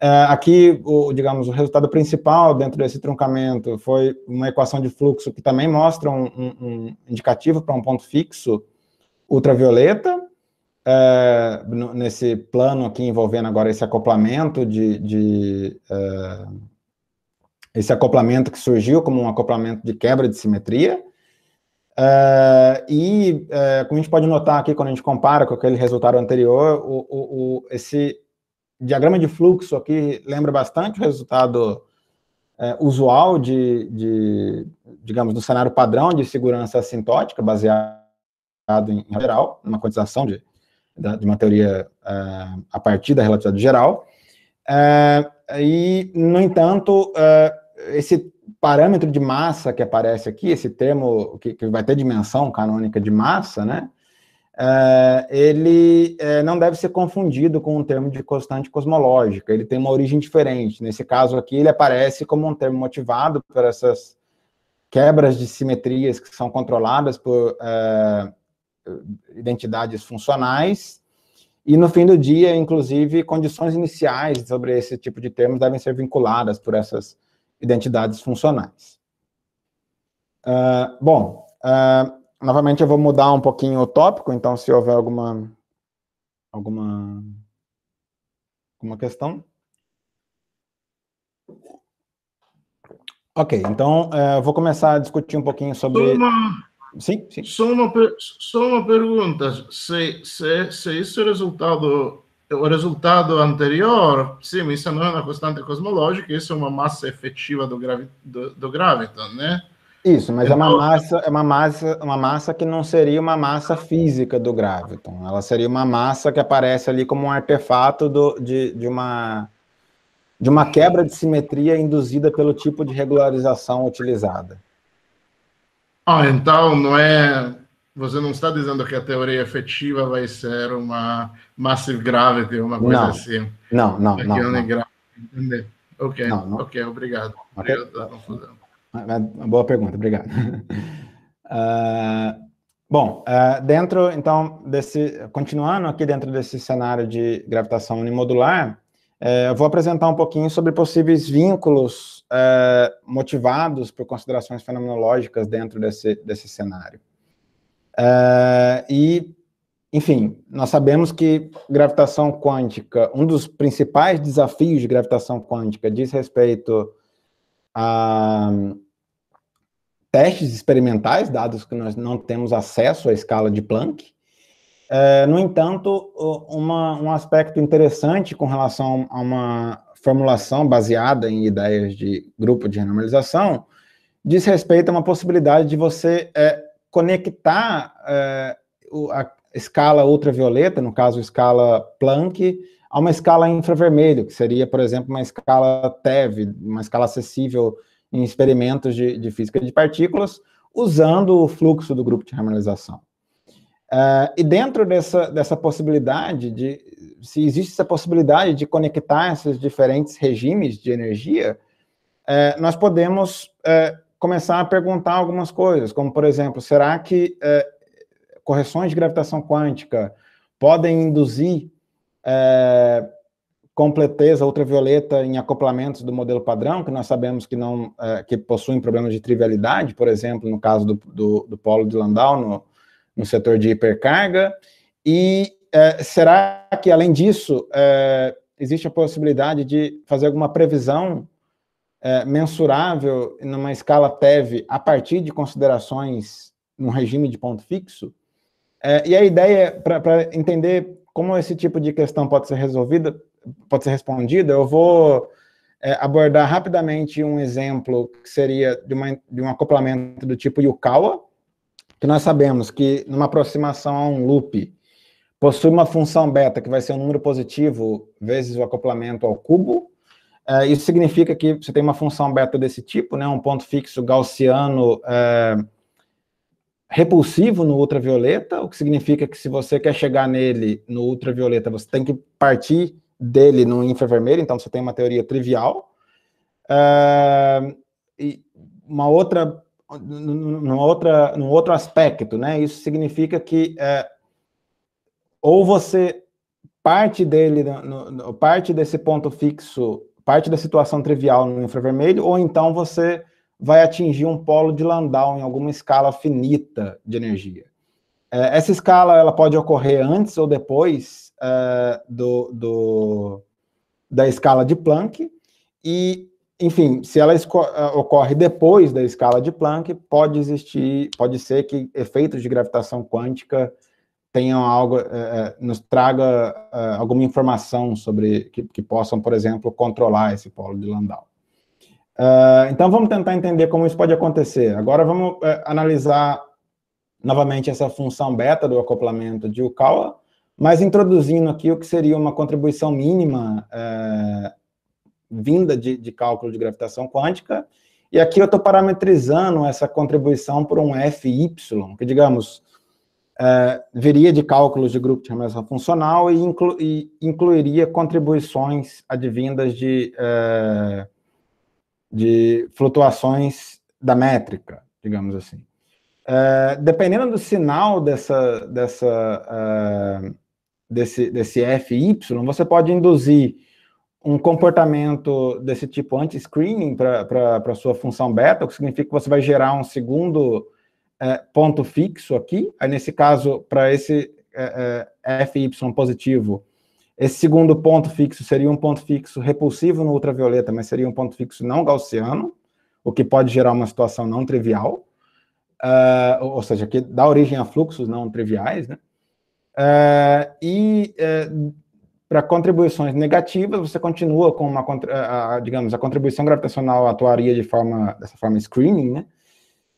é, aqui, o, digamos, o resultado principal dentro desse truncamento foi uma equação de fluxo que também mostra um, um indicativo para um ponto fixo ultravioleta, é, nesse plano aqui envolvendo agora esse acoplamento de... de é, esse acoplamento que surgiu como um acoplamento de quebra de simetria, é, e é, como a gente pode notar aqui quando a gente compara com aquele resultado anterior, o, o, o esse diagrama de fluxo aqui lembra bastante o resultado é, usual de, de, digamos, do cenário padrão de segurança assintótica, baseado em geral, numa quantização de, de uma teoria é, a partir da relatividade geral. É, e, no entanto, é, esse parâmetro de massa que aparece aqui, esse termo que, que vai ter dimensão canônica de massa, né? é, ele é, não deve ser confundido com o um termo de constante cosmológica, ele tem uma origem diferente. Nesse caso aqui, ele aparece como um termo motivado por essas quebras de simetrias que são controladas por é, identidades funcionais, e no fim do dia, inclusive, condições iniciais sobre esse tipo de termos devem ser vinculadas por essas identidades funcionais. Uh, bom, uh, novamente eu vou mudar um pouquinho o tópico, então se houver alguma alguma alguma questão. Ok, então é, vou começar a discutir um pouquinho sobre. Uma, sim, sim. Só uma, só uma pergunta: se, se, se isso é resultado, o resultado anterior, sim, isso não é uma constante cosmológica, isso é uma massa efetiva do, gravi, do, do graviton, né? Isso, mas então, é uma então, massa, é uma massa, uma massa que não seria uma massa física do graviton. Então. Ela seria uma massa que aparece ali como um artefato do, de, de, uma de uma quebra de simetria induzida pelo tipo de regularização utilizada. Ah, então não é. Você não está dizendo que a teoria efetiva vai ser uma massive gravity, uma coisa não, assim? Não, não, não. É não. Ok, não, não. ok, obrigado. Okay. Obrigado pela confusão. Uma ah, é boa pergunta, obrigado. Uh, <laughs> bom, uh, dentro, então, desse, continuando aqui dentro desse cenário de gravitação unimodular, uh, eu vou apresentar um pouquinho sobre possíveis vínculos eh, motivados por considerações fenomenológicas dentro desse, desse cenário. Eh, e, enfim, nós sabemos que gravitação quântica, um dos principais desafios de gravitação quântica diz respeito a testes experimentais, dados que nós não temos acesso à escala de Planck. É, no entanto, uma, um aspecto interessante com relação a uma formulação baseada em ideias de grupo de renormalização diz respeito a uma possibilidade de você é, conectar é, a escala ultravioleta, no caso, escala Planck, a uma escala infravermelho, que seria, por exemplo, uma escala TEV, uma escala acessível em experimentos de, de física de partículas, usando o fluxo do grupo de harmonização. Uh, e dentro dessa, dessa possibilidade de, se existe essa possibilidade de conectar esses diferentes regimes de energia, uh, nós podemos uh, começar a perguntar algumas coisas, como, por exemplo, será que correções de gravitação quântica podem induzir completeza ultravioleta em acoplamentos do modelo padrão, que nós sabemos que não é, que possuem problemas de trivialidade, por exemplo, no caso do, do, do polo de Landau, no, no setor de hipercarga. E é, será que, além disso, é, existe a possibilidade de fazer alguma previsão é, mensurável numa escala TEV a partir de considerações num regime de ponto fixo? É, e a ideia, é para entender como esse tipo de questão pode ser resolvida, pode ser respondida, eu vou é, abordar rapidamente um exemplo que seria de, uma, de um acoplamento do tipo Yukawa, que nós sabemos que numa aproximação a um loop possui uma função beta que vai ser um número positivo vezes o acoplamento ao cubo. É, isso significa que você tem uma função beta desse tipo, né, um ponto fixo gaussiano é, repulsivo no ultravioleta, o que significa que se você quer chegar nele no ultravioleta, você tem que partir dele no infravermelho, então você tem uma teoria trivial. Uh, e uma outra, numa outra, num outro aspecto, né? Isso significa que é, ou você parte dele, no, no, parte desse ponto fixo, parte da situação trivial no infravermelho, ou então você vai atingir um polo de Landau em alguma escala finita de energia. É, essa escala ela pode ocorrer antes ou depois é, do, do, da escala de Planck, e, enfim, se ela é, ocorre depois da escala de Planck, pode existir, pode ser que efeitos de gravitação quântica tenham algo, nos traga alguma informação sobre, que, que, possam, por exemplo, controlar esse polo de Landau. então, vamos tentar entender como isso pode acontecer. Agora, vamos analisar novamente essa função beta do acoplamento de Yukawa, mas introduzindo aqui o que seria uma contribuição mínima é, vinda de, de, cálculo de gravitação quântica, e aqui eu estou parametrizando essa contribuição por um FY, que, digamos, é, viria de cálculos de grupo de remessa funcional e, inclu, e incluiria contribuições advindas de, é, de flutuações da métrica, digamos assim. Uh, dependendo do sinal dessa, dessa, uh, desse, desse FY, você pode induzir um comportamento desse tipo anti-screening para a sua função beta, o que significa que você vai gerar um segundo uh, ponto fixo aqui. Aí, nesse caso, para esse FY positivo, esse segundo ponto fixo seria um ponto fixo repulsivo no ultravioleta, mas seria um ponto fixo não gaussiano, o que pode gerar uma situação não trivial uh, ou seja, que dá origem a fluxos não triviais, né? Uh, e uh, para contribuições negativas, você continua com uma, a, a, digamos, a contribuição gravitacional atuaria de forma, dessa forma screening, né?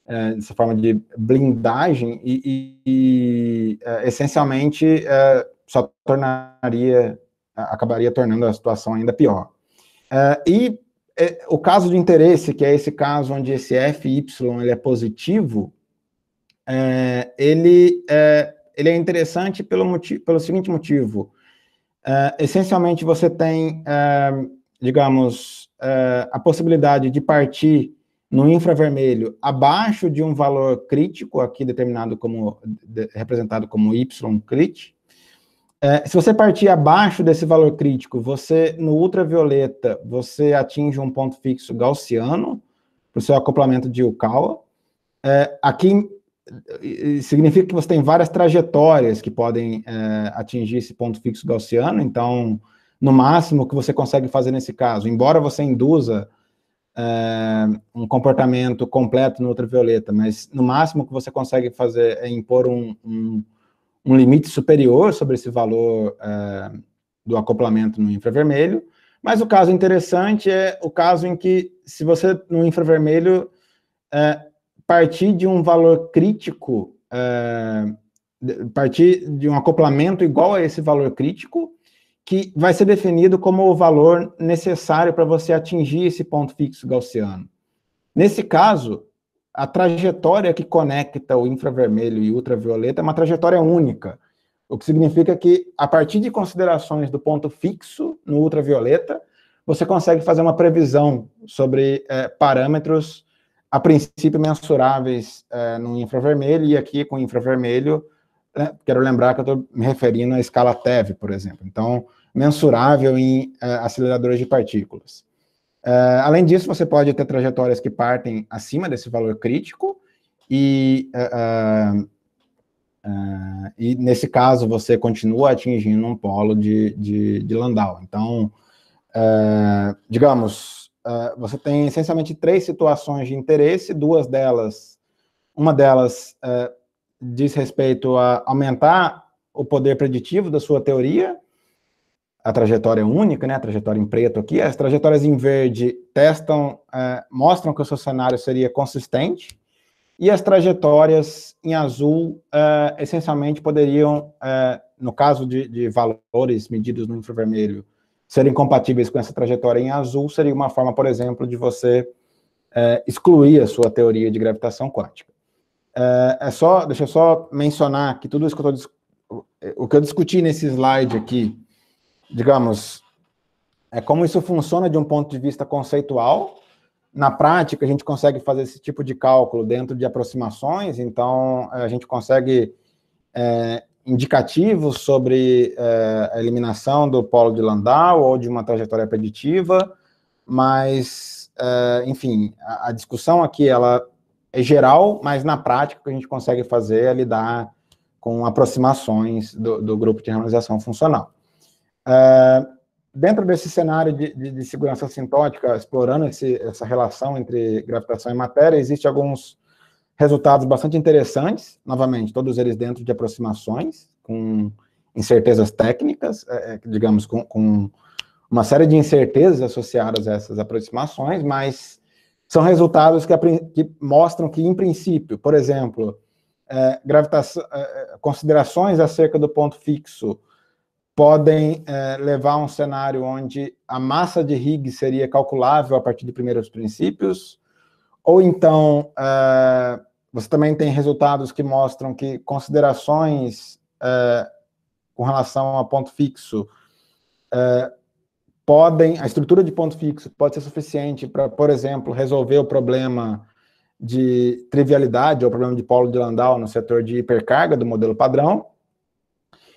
Eh, dessa forma de blindagem e, e, e uh, essencialmente uh, só tornaria acabaria tornando a situação ainda pior e o caso de interesse que é esse caso onde esse FY ele é positivo é, ele, é, ele é interessante pelo, motivo, pelo seguinte motivo. É, essencialmente, você tem, é, digamos, é, a possibilidade de partir no infravermelho abaixo de um valor crítico, aqui determinado como, de, representado como Y crit. É, se você partir abaixo desse valor crítico, você, no ultravioleta, você atinge um ponto fixo gaussiano para o seu acoplamento de Yukawa. É, aqui significa que você tem várias trajetórias que podem é, atingir esse ponto fixo gaussiano, então, no máximo, o que você consegue fazer nesse caso, embora você induza é, um comportamento completo no ultravioleta, mas no máximo o que você consegue fazer é impor um, um, um limite superior sobre esse valor é, do acoplamento no infravermelho, mas o caso interessante é o caso em que, se você no infravermelho partir de um valor crítico, é, partir de um acoplamento igual a esse valor crítico, que vai ser definido como o valor necessário para você atingir esse ponto fixo gaussiano. Nesse caso, a trajetória que conecta o infravermelho e ultravioleta é uma trajetória única, o que significa que, a partir de considerações do ponto fixo no ultravioleta, você consegue fazer uma previsão sobre é, parâmetros a princípio mensuráveis é, no infravermelho, e aqui com infravermelho, né, quero lembrar que eu estou me referindo à escala TEV, por exemplo. Então, mensurável em é, aceleradores de partículas. É, além disso, você pode ter trajetórias que partem acima desse valor crítico, e, é, é, é, e nesse caso você continua atingindo um polo de, de, de Landau. Então, digamos, ah, você tem essencialmente três situações de interesse, duas delas, uma delas ah, diz respeito a aumentar o poder preditivo da sua teoria, a trajetória é única, né, a trajetória em preto aqui, as trajetórias em verde testam, ah, mostram que o seu cenário seria consistente, e as trajetórias em azul, essencialmente, poderiam, no caso de, de valores medidos no infravermelho, serem compatíveis com essa trajetória em azul seria uma forma, por exemplo, de você é, excluir a sua teoria de gravitação quântica. É, é, só, deixa eu só mencionar que tudo isso que eu estou o que eu discuti nesse slide aqui, digamos, é como isso funciona de um ponto de vista conceitual. Na prática, a gente consegue fazer esse tipo de cálculo dentro de aproximações, então a gente consegue é, indicativos sobre é, a eliminação do polo de Landau ou de uma trajetória preditiva, mas, é, enfim, a, a, discussão aqui ela é geral, mas na prática o que a gente consegue fazer é lidar com aproximações do, do grupo de harmonização funcional. É, dentro desse cenário de, de, de segurança sintótica, explorando esse, essa relação entre gravitação e matéria, existe alguns resultados bastante interessantes, novamente, todos eles dentro de aproximações, com incertezas técnicas, é, é, digamos, com, com, uma série de incertezas associadas a essas aproximações, mas são resultados que, que mostram que, em princípio, por exemplo, é, é, é, considerações acerca do ponto fixo podem é, levar a um cenário onde a massa de Higgs seria calculável a partir de primeiros princípios, ou então, uh, você também tem resultados que mostram que considerações uh, com relação a ponto fixo uh, podem, a estrutura de ponto fixo pode ser suficiente para, por exemplo, resolver o problema de trivialidade ou o problema de polo de Landau no setor de hipercarga do modelo padrão.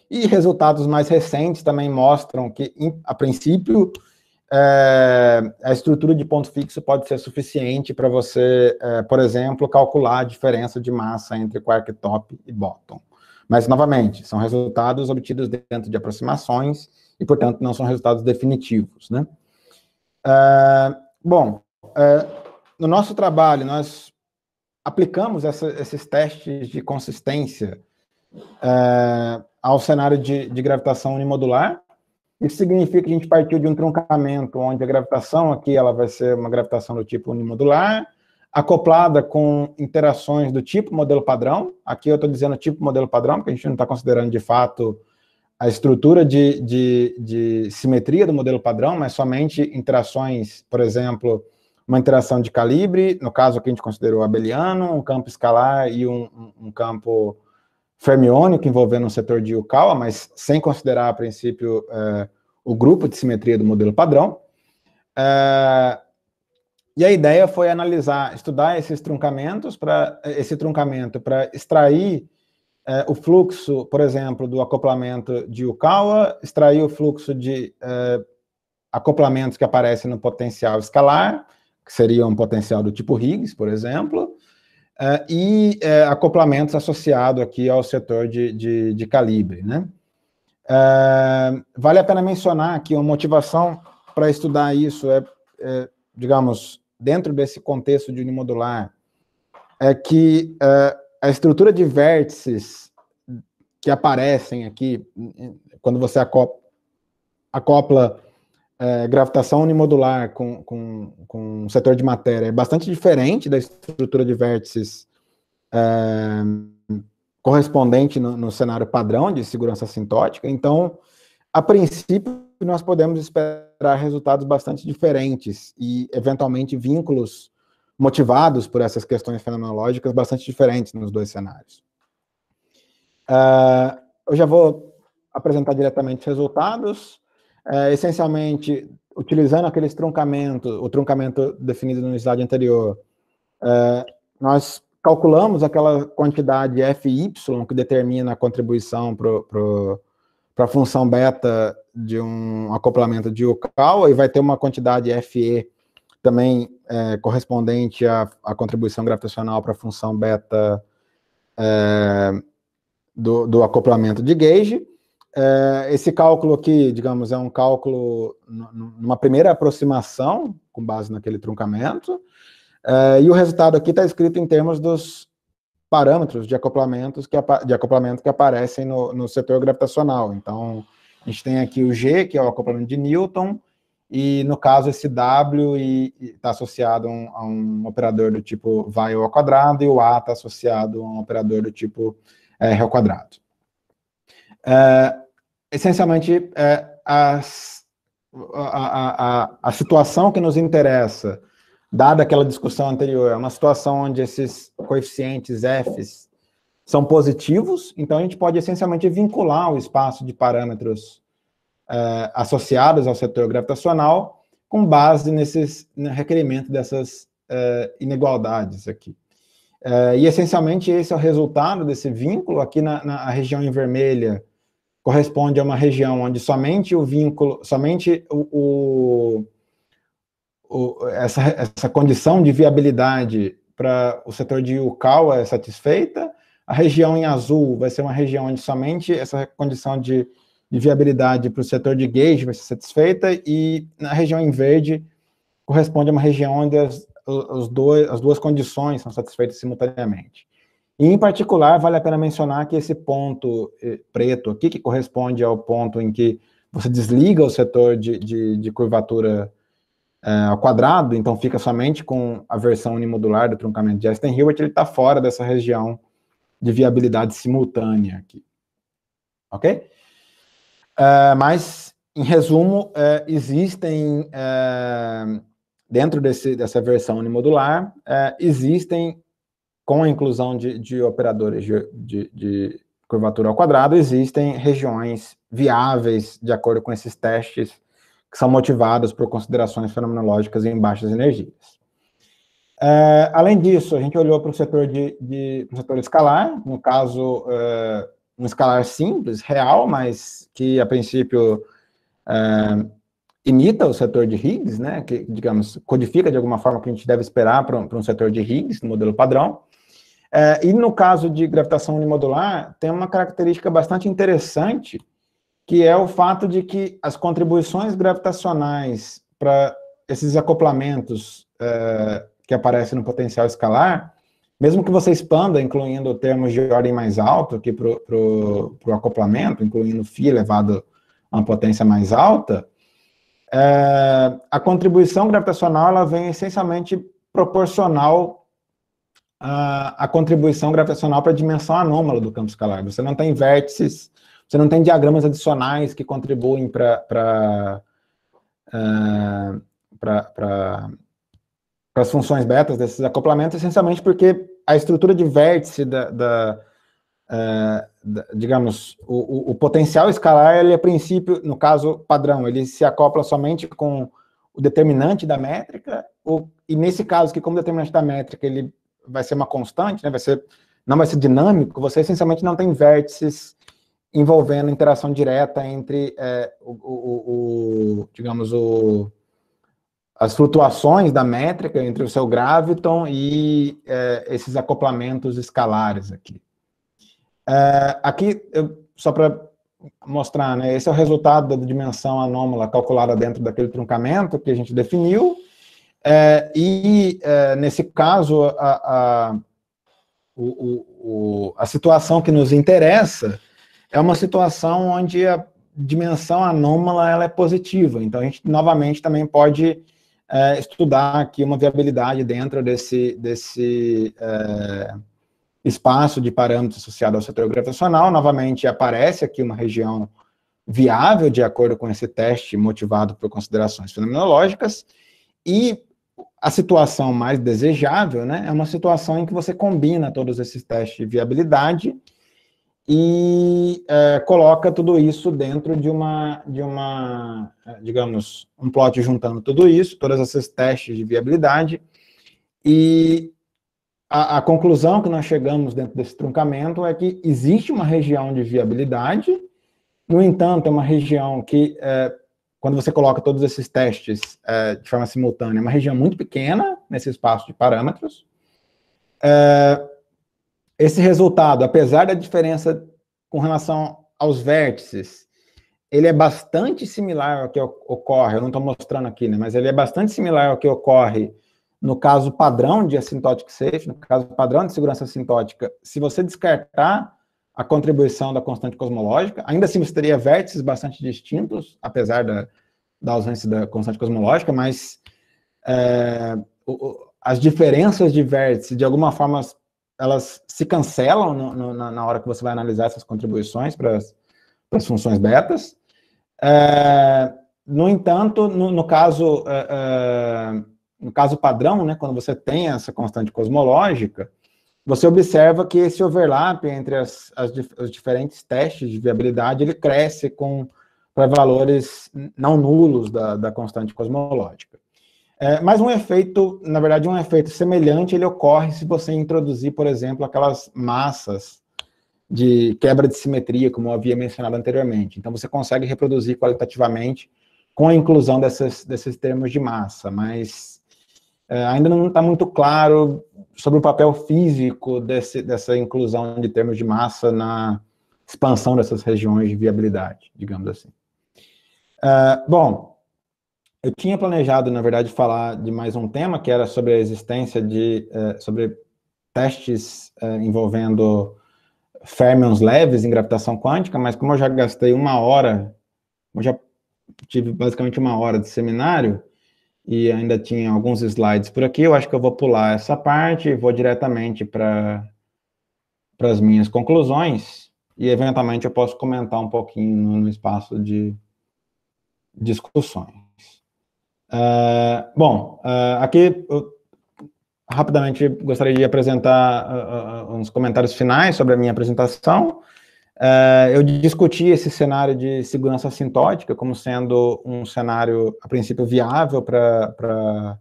E resultados mais recentes também mostram que, a princípio, é, a estrutura de ponto fixo pode ser suficiente para você, é, por exemplo, calcular a diferença de massa entre quark top e bottom. Mas, novamente, são resultados obtidos dentro de aproximações e, portanto, não são resultados definitivos. Né? É, bom, é, no nosso trabalho, nós aplicamos essa, esses testes de consistência é, ao cenário de, de gravitação unimodular, isso significa que a gente partiu de um truncamento, onde a gravitação aqui ela vai ser uma gravitação do tipo unimodular, acoplada com interações do tipo modelo padrão. Aqui eu estou dizendo tipo modelo padrão, porque a gente não está considerando de fato a estrutura de, de, de, simetria do modelo padrão, mas somente interações, por exemplo, uma interação de calibre, no caso aqui a gente considerou abeliano, um campo escalar e um, um campo fermiônico envolvendo um setor de Yukawa, mas sem considerar, a princípio, é, o grupo de simetria do modelo padrão. É, e a ideia foi analisar, estudar esses truncamentos, para esse truncamento para extrair é, o fluxo, por exemplo, do acoplamento de Yukawa, extrair o fluxo de é, acoplamentos que aparecem no potencial escalar, que seria um potencial do tipo Higgs, por exemplo, uh, e uh, acoplamentos associados aqui ao setor de, de, de calibre, né? Uh, vale a pena mencionar que uma motivação para estudar isso é, é, digamos, dentro desse contexto de unimodular, é que é, a estrutura de vértices que aparecem aqui, quando você acopla, acopla é, gravitação unimodular com, com, com um setor de matéria é bastante diferente da estrutura de vértices é, correspondente no, no, cenário padrão de segurança sintótica. Então, a princípio, nós podemos esperar resultados bastante diferentes e, eventualmente, vínculos motivados por essas questões fenomenológicas bastante diferentes nos dois cenários. Uh, eu já vou apresentar diretamente os resultados é, essencialmente utilizando aqueles truncamentos, o truncamento definido no slide anterior, é, nós calculamos aquela quantidade FY que determina a contribuição para a função beta de um acoplamento de Yukawa e vai ter uma quantidade FE também é, correspondente à, à, contribuição gravitacional para a função beta é, do, do acoplamento de gauge. É, esse cálculo aqui, digamos, é um cálculo numa primeira aproximação, com base naquele truncamento, é, e o resultado aqui está escrito em termos dos parâmetros de, acoplamentos que, de acoplamento que aparecem no, no setor gravitacional. Então, a gente tem aqui o G, que é o acoplamento de Newton, e no caso esse W está associado a um, a um, operador do tipo vai ao quadrado e o A está associado a um operador do tipo R ao quadrado. É, essencialmente, é, as, a, a, a situação que nos interessa, dada aquela discussão anterior, é uma situação onde esses coeficientes Fs são positivos, então a gente pode essencialmente vincular o espaço de parâmetros é, associados ao setor gravitacional com base nesses, no requerimento dessas eh, inigualdades aqui. e essencialmente esse é o resultado desse vínculo, aqui na, na região em vermelha corresponde a uma região onde somente o vínculo, somente o, o, o essa, essa condição de viabilidade para o setor de UCAL é satisfeita, a região em azul vai ser uma região onde somente essa condição de, de viabilidade para o setor de gauge vai ser satisfeita, e na região em verde corresponde a uma região onde as, os dois, as duas condições são satisfeitas simultaneamente. E, em particular, vale a pena mencionar que esse ponto eh, preto aqui, que corresponde ao ponto em que você desliga o setor de, de, de curvatura é, ao quadrado, então fica somente com a versão unimodular do truncamento de einstein hilbert ele está fora dessa região de viabilidade simultânea aqui. Ok? Eh, mas, em resumo, existem, dentro desse, dessa versão unimodular, existem com a inclusão de, de operadores de, de, de curvatura ao quadrado, existem regiões viáveis, de acordo com esses testes, que são motivados por considerações fenomenológicas em baixas energias. É, além disso, a gente olhou para o setor de, de setor escalar, no caso, é, um escalar simples, real, mas que a princípio é, imita o setor de Higgs, né, que, digamos, codifica de alguma forma o que a gente deve esperar para um, para um setor de Higgs, no modelo padrão. É, e no caso de gravitação unimodular, tem uma característica bastante interessante, que é o fato de que as contribuições gravitacionais para esses acoplamentos é, que aparecem no potencial escalar, mesmo que você expanda, incluindo termos de ordem mais alto aqui para o acoplamento, incluindo φ elevado a uma potência mais alta, é, a contribuição gravitacional ela vem essencialmente proporcional a, a contribuição gravitacional para a dimensão anômala do campo escalar. Você não tem vértices, você não tem diagramas adicionais que contribuem para uh, para é, as funções betas desses acoplamentos, essencialmente porque a estrutura de vértice da, da, uh, digamos, o, o, o, potencial escalar, ele a princípio, no caso padrão, ele se acopla somente com o determinante da métrica, ou, e nesse caso, que como determinante da métrica, ele vai ser uma constante, né? vai ser, não vai ser dinâmico, você essencialmente não tem vértices envolvendo interação direta entre é, o, o, o, digamos, o, as flutuações da métrica entre o seu graviton e é, esses acoplamentos escalares aqui. É, aqui, eu, só para mostrar, né, esse é o resultado da dimensão anômala calculada dentro daquele truncamento que a gente definiu, é, e, é, nesse caso, a, a, o, o, a situação que nos interessa é uma situação onde a dimensão anômala ela é positiva. Então, a gente, novamente, também pode é, estudar aqui uma viabilidade dentro desse, desse é, espaço de parâmetros associado ao setor gravitacional. Novamente, aparece aqui uma região viável de acordo com esse teste motivado por considerações fenomenológicas. E a situação mais desejável, né, é uma situação em que você combina todos esses testes de viabilidade e é, coloca tudo isso dentro de uma, de uma, é, digamos, um plot juntando tudo isso, todos esses testes de viabilidade, e a, a conclusão que nós chegamos dentro desse truncamento é que existe uma região de viabilidade, no entanto, é uma região que é, quando você coloca todos esses testes é, de forma simultânea, uma região muito pequena nesse espaço de parâmetros, é, esse resultado, apesar da diferença com relação aos vértices, ele é bastante similar ao que ocorre, eu não estou mostrando aqui, né, mas ele é bastante similar ao que ocorre no caso padrão de asintotic safe, no caso padrão de segurança assintótica, se você descartar a contribuição da constante cosmológica. Ainda assim, você teria vértices bastante distintos, apesar da, da ausência da constante cosmológica, mas é, o, as diferenças de vértices, de alguma forma, elas se cancelam no, no, na hora que você vai analisar essas contribuições para as funções betas. É, no entanto, no, no caso, é, é no caso padrão, né, quando você tem essa constante cosmológica, você observa que esse overlap entre as, as, os diferentes testes de viabilidade ele cresce com para valores não nulos da, da constante cosmológica. É, mas um efeito, na verdade, um efeito semelhante, ele ocorre se você introduzir, por exemplo, aquelas massas de quebra de simetria, como eu havia mencionado anteriormente. Então, você consegue reproduzir qualitativamente com a inclusão dessas, desses termos de massa, mas é, ainda não está muito claro sobre o papel físico desse, dessa inclusão de termos de massa na expansão dessas regiões de viabilidade, digamos assim. É, bom, eu tinha planejado, na verdade, falar de mais um tema, que era sobre a existência de, é, sobre testes é, envolvendo férmions leves em gravitação quântica, mas como eu já gastei uma hora, eu já tive basicamente uma hora de seminário, e ainda tinha alguns slides por aqui. Eu acho que eu vou pular essa parte e vou diretamente para as minhas conclusões. E, eventualmente, eu posso comentar um pouquinho no, espaço de discussões. Uh, bom, uh, aqui eu rapidamente gostaria de apresentar uh, uns comentários finais sobre a minha apresentação. Ah, eu discuti esse cenário de segurança sintótica como sendo um cenário, a princípio, viável para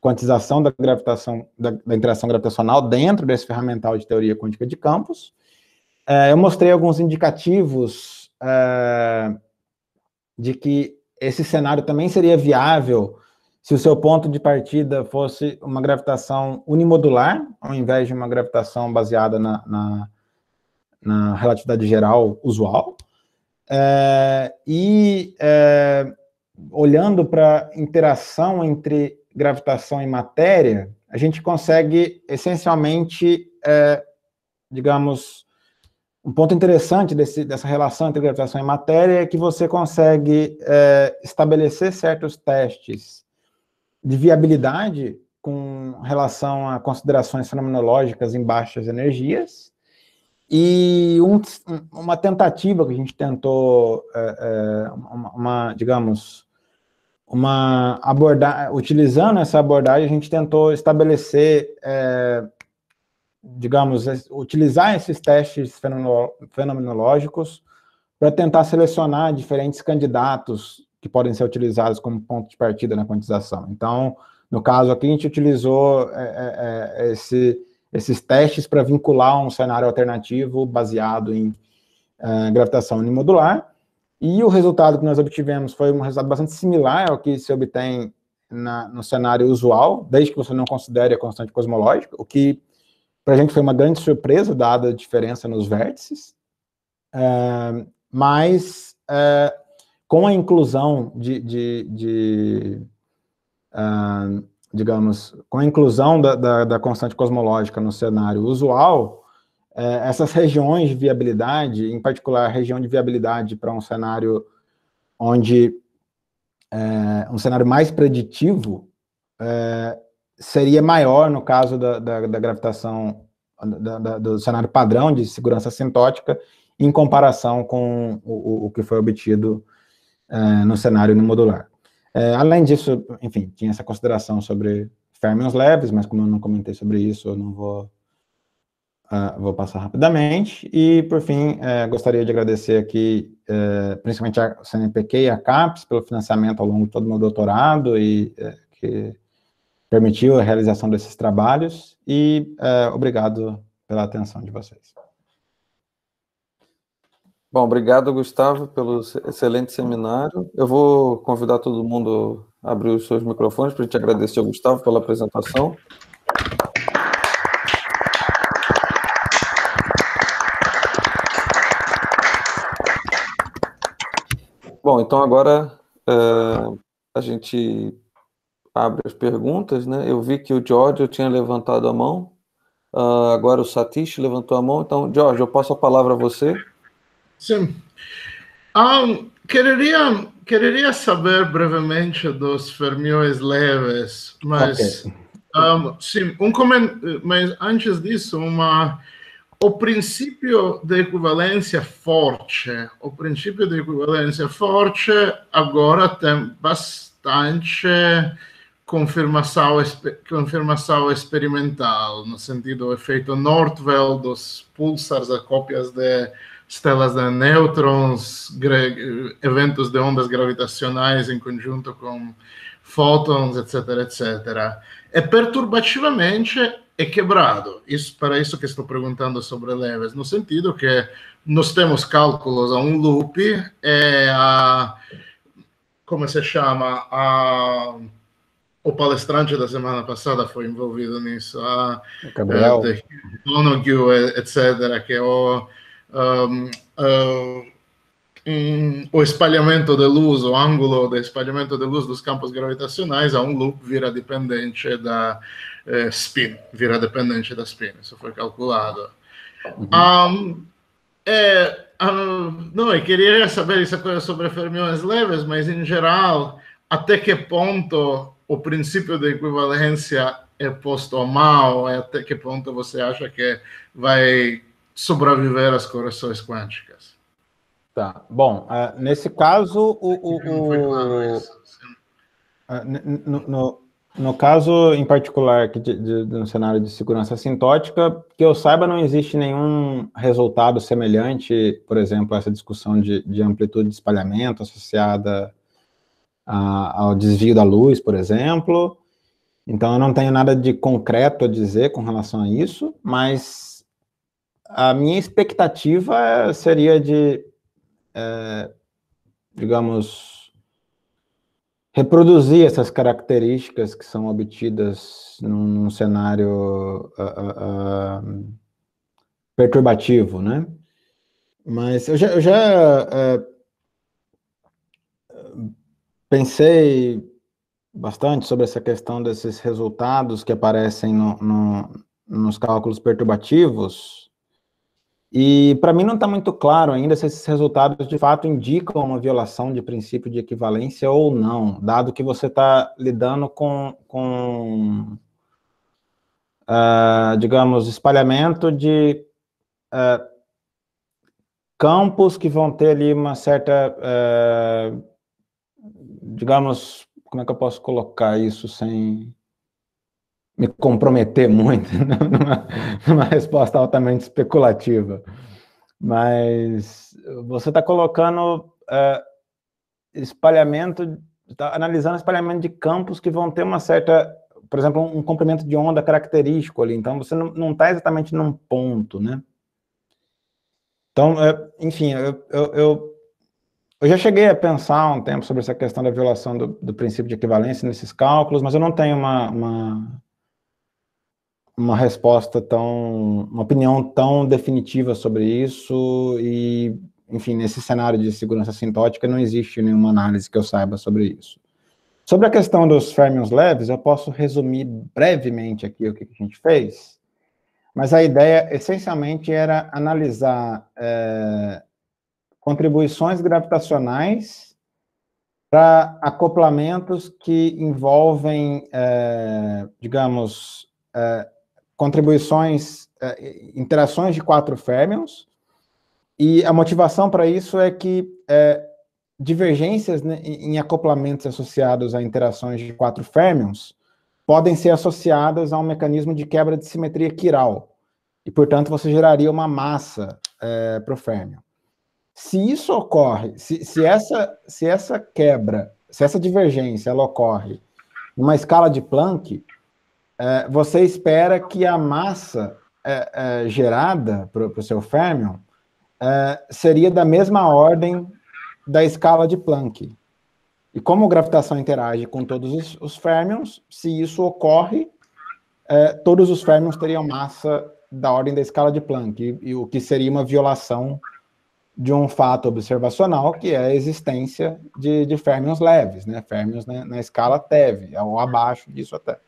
quantização da gravitação, da, da, interação gravitacional dentro desse ferramental de teoria quântica de campos. Ah, eu mostrei alguns indicativos ah, de que esse cenário também seria viável se o seu ponto de partida fosse uma gravitação unimodular, ao invés de uma gravitação baseada na, na na relatividade geral usual. É, e é, olhando para a interação entre gravitação e matéria, a gente consegue essencialmente, é, digamos, um ponto interessante desse, dessa relação entre gravitação e matéria é que você consegue é, estabelecer certos testes de viabilidade com relação a considerações fenomenológicas em baixas energias, e um, uma tentativa que a gente tentou, é, é, uma, uma, digamos, uma abordagem, utilizando essa abordagem, a gente tentou estabelecer, é, digamos, utilizar esses testes fenomenológicos para tentar selecionar diferentes candidatos que podem ser utilizados como ponto de partida na quantização. Então, no caso aqui, a gente utilizou é, é, é, esse esses testes para vincular um cenário alternativo baseado em uh, gravitação unimodular. E o resultado que nós obtivemos foi um resultado bastante similar ao que se obtém na, no cenário usual, desde que você não considere a constante cosmológica, o que para a gente foi uma grande surpresa, dada a diferença nos vértices. Uh, mas uh, com a inclusão de, de, de uh, digamos, com a inclusão da, da, da constante cosmológica no cenário usual, é, essas regiões de viabilidade, em particular a região de viabilidade para um cenário onde é, um cenário mais preditivo é, seria maior no caso da, da, da gravitação da, da, do cenário padrão de segurança sintótica em comparação com o, o que foi obtido é, no cenário no modular. É, além disso, enfim, tinha essa consideração sobre fermions leves, mas como eu não comentei sobre isso, eu não vou, uh, vou passar rapidamente. E, por fim, é, gostaria de agradecer aqui, é, principalmente a CNPq e a CAPES, pelo financiamento ao longo de todo o meu doutorado e é, que permitiu a realização desses trabalhos. E é, obrigado pela atenção de vocês. Bom, obrigado, Gustavo, pelo excelente seminário. Eu vou convidar todo mundo a abrir os seus microfones para a gente agradecer, Gustavo, pela apresentação. Bom, então agora uh, a gente abre as perguntas, né? Eu vi que o George tinha levantado a mão, uh, agora o Satish levantou a mão. Então, George, eu passo a palavra a você. Sim. Um, quereria, quereria saber brevemente dos fermiões leves, mas, okay. um, sim, um mas antes disso, uma, o princípio de equivalência forte, o princípio de equivalência forte agora tem bastante confirmação, confirmação experimental, no sentido do efeito Nortwell, dos pulsars, a cópias de estrelas de nêutrons, eventos de ondas gravitacionais em conjunto com fótons, etc, etc. É perturbativamente é quebrado. Isso para isso que estou perguntando sobre leves, no sentido que nós temos cálculos a um loop é a como se chama a o palestrante da semana passada foi envolvido nisso, a Gabriel eh, Donoghue, etc, que é o um, um, o espalhamento de luz, o ângulo de espalhamento de luz dos campos gravitacionais a um loop vira dependente da eh, spin, vira dependente da spin. Isso foi calculado. Uhum. É, ah, não, eu queria saber essa coisa sobre fermiões leves, mas em geral, até que ponto o princípio de equivalência é posto a mal, é até que ponto você acha que vai sobreviver às correções quânticas. Tá. Bom, uh, nesse caso, o. o, o... É é, no, no, no, caso em particular que de, de, no cenário de segurança sintótica que eu saiba, não existe nenhum resultado semelhante, por exemplo, a essa discussão de, de amplitude de espalhamento associada a, ao desvio da luz, por exemplo. Então, eu não tenho nada de concreto a dizer com relação a isso, mas a minha expectativa seria de, é, digamos, reproduzir essas características que são obtidas num, num cenário uh, uh, uh, perturbativo, né? Mas eu já, eu já é, pensei bastante sobre essa questão desses resultados que aparecem no, no, nos cálculos perturbativos, e para mim não está muito claro ainda se esses resultados de fato indicam uma violação de princípio de equivalência ou não, dado que você está lidando com, com uh, digamos, espalhamento de uh, campos que vão ter ali uma certa, uh, digamos, como é que eu posso colocar isso sem me comprometer muito <laughs> numa, numa resposta altamente especulativa. Mas você está colocando é, espalhamento, está analisando espalhamento de campos que vão ter uma certa, por exemplo, um comprimento de onda característico ali. Então você não está exatamente num ponto, né? Então, é, enfim, eu, eu, eu, eu, já cheguei a pensar um tempo sobre essa questão da violação do, do princípio de equivalência nesses cálculos, mas eu não tenho uma, uma uma resposta tão, uma opinião tão definitiva sobre isso e, enfim, nesse cenário de segurança sintótica não existe nenhuma análise que eu saiba sobre isso. Sobre a questão dos fermions leves, eu posso resumir brevemente aqui o que a gente fez, mas a ideia essencialmente era analisar é, contribuições gravitacionais para acoplamentos que envolvem, é, digamos, é, contribuições, eh, interações de quatro férmions, e a motivação para isso é que é, divergências né, em acoplamentos associados a interações de quatro férmions podem ser associadas a um mecanismo de quebra de simetria quiral, e, portanto, você geraria uma massa é, eh, para o férmion. Se isso ocorre, se, se, essa, se essa quebra, se essa divergência ela ocorre numa escala de Planck, é, você espera que a massa é, é, gerada para o seu fermion é, seria da mesma ordem da escala de Planck. E como a gravitação interage com todos os, os férmions, se isso ocorre, é, todos os férmions teriam massa da ordem da escala de Planck, e, e o que seria uma violação de um fato observacional, que é a existência de, de férmions leves, né? férmions né, na escala TeV, ou abaixo disso até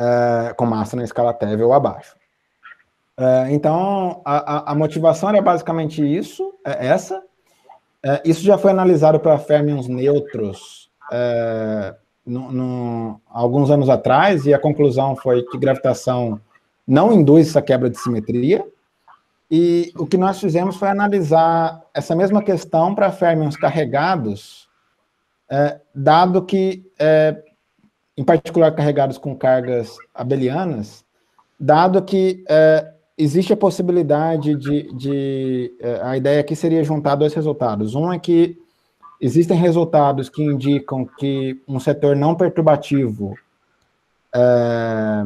é, com massa na escala Tevel ou abaixo. É, então, a, a, motivação era basicamente isso, é, essa. É, isso já foi analisado para fermions neutros é, no, no, alguns anos atrás, e a conclusão foi que gravitação não induz essa quebra de simetria. E o que nós fizemos foi analisar essa mesma questão para fermions carregados, é, dado que é, em particular carregados com cargas abelianas, dado que é, existe a possibilidade de, de é, a ideia aqui seria juntar dois resultados. Um é que existem resultados que indicam que um setor não perturbativo é,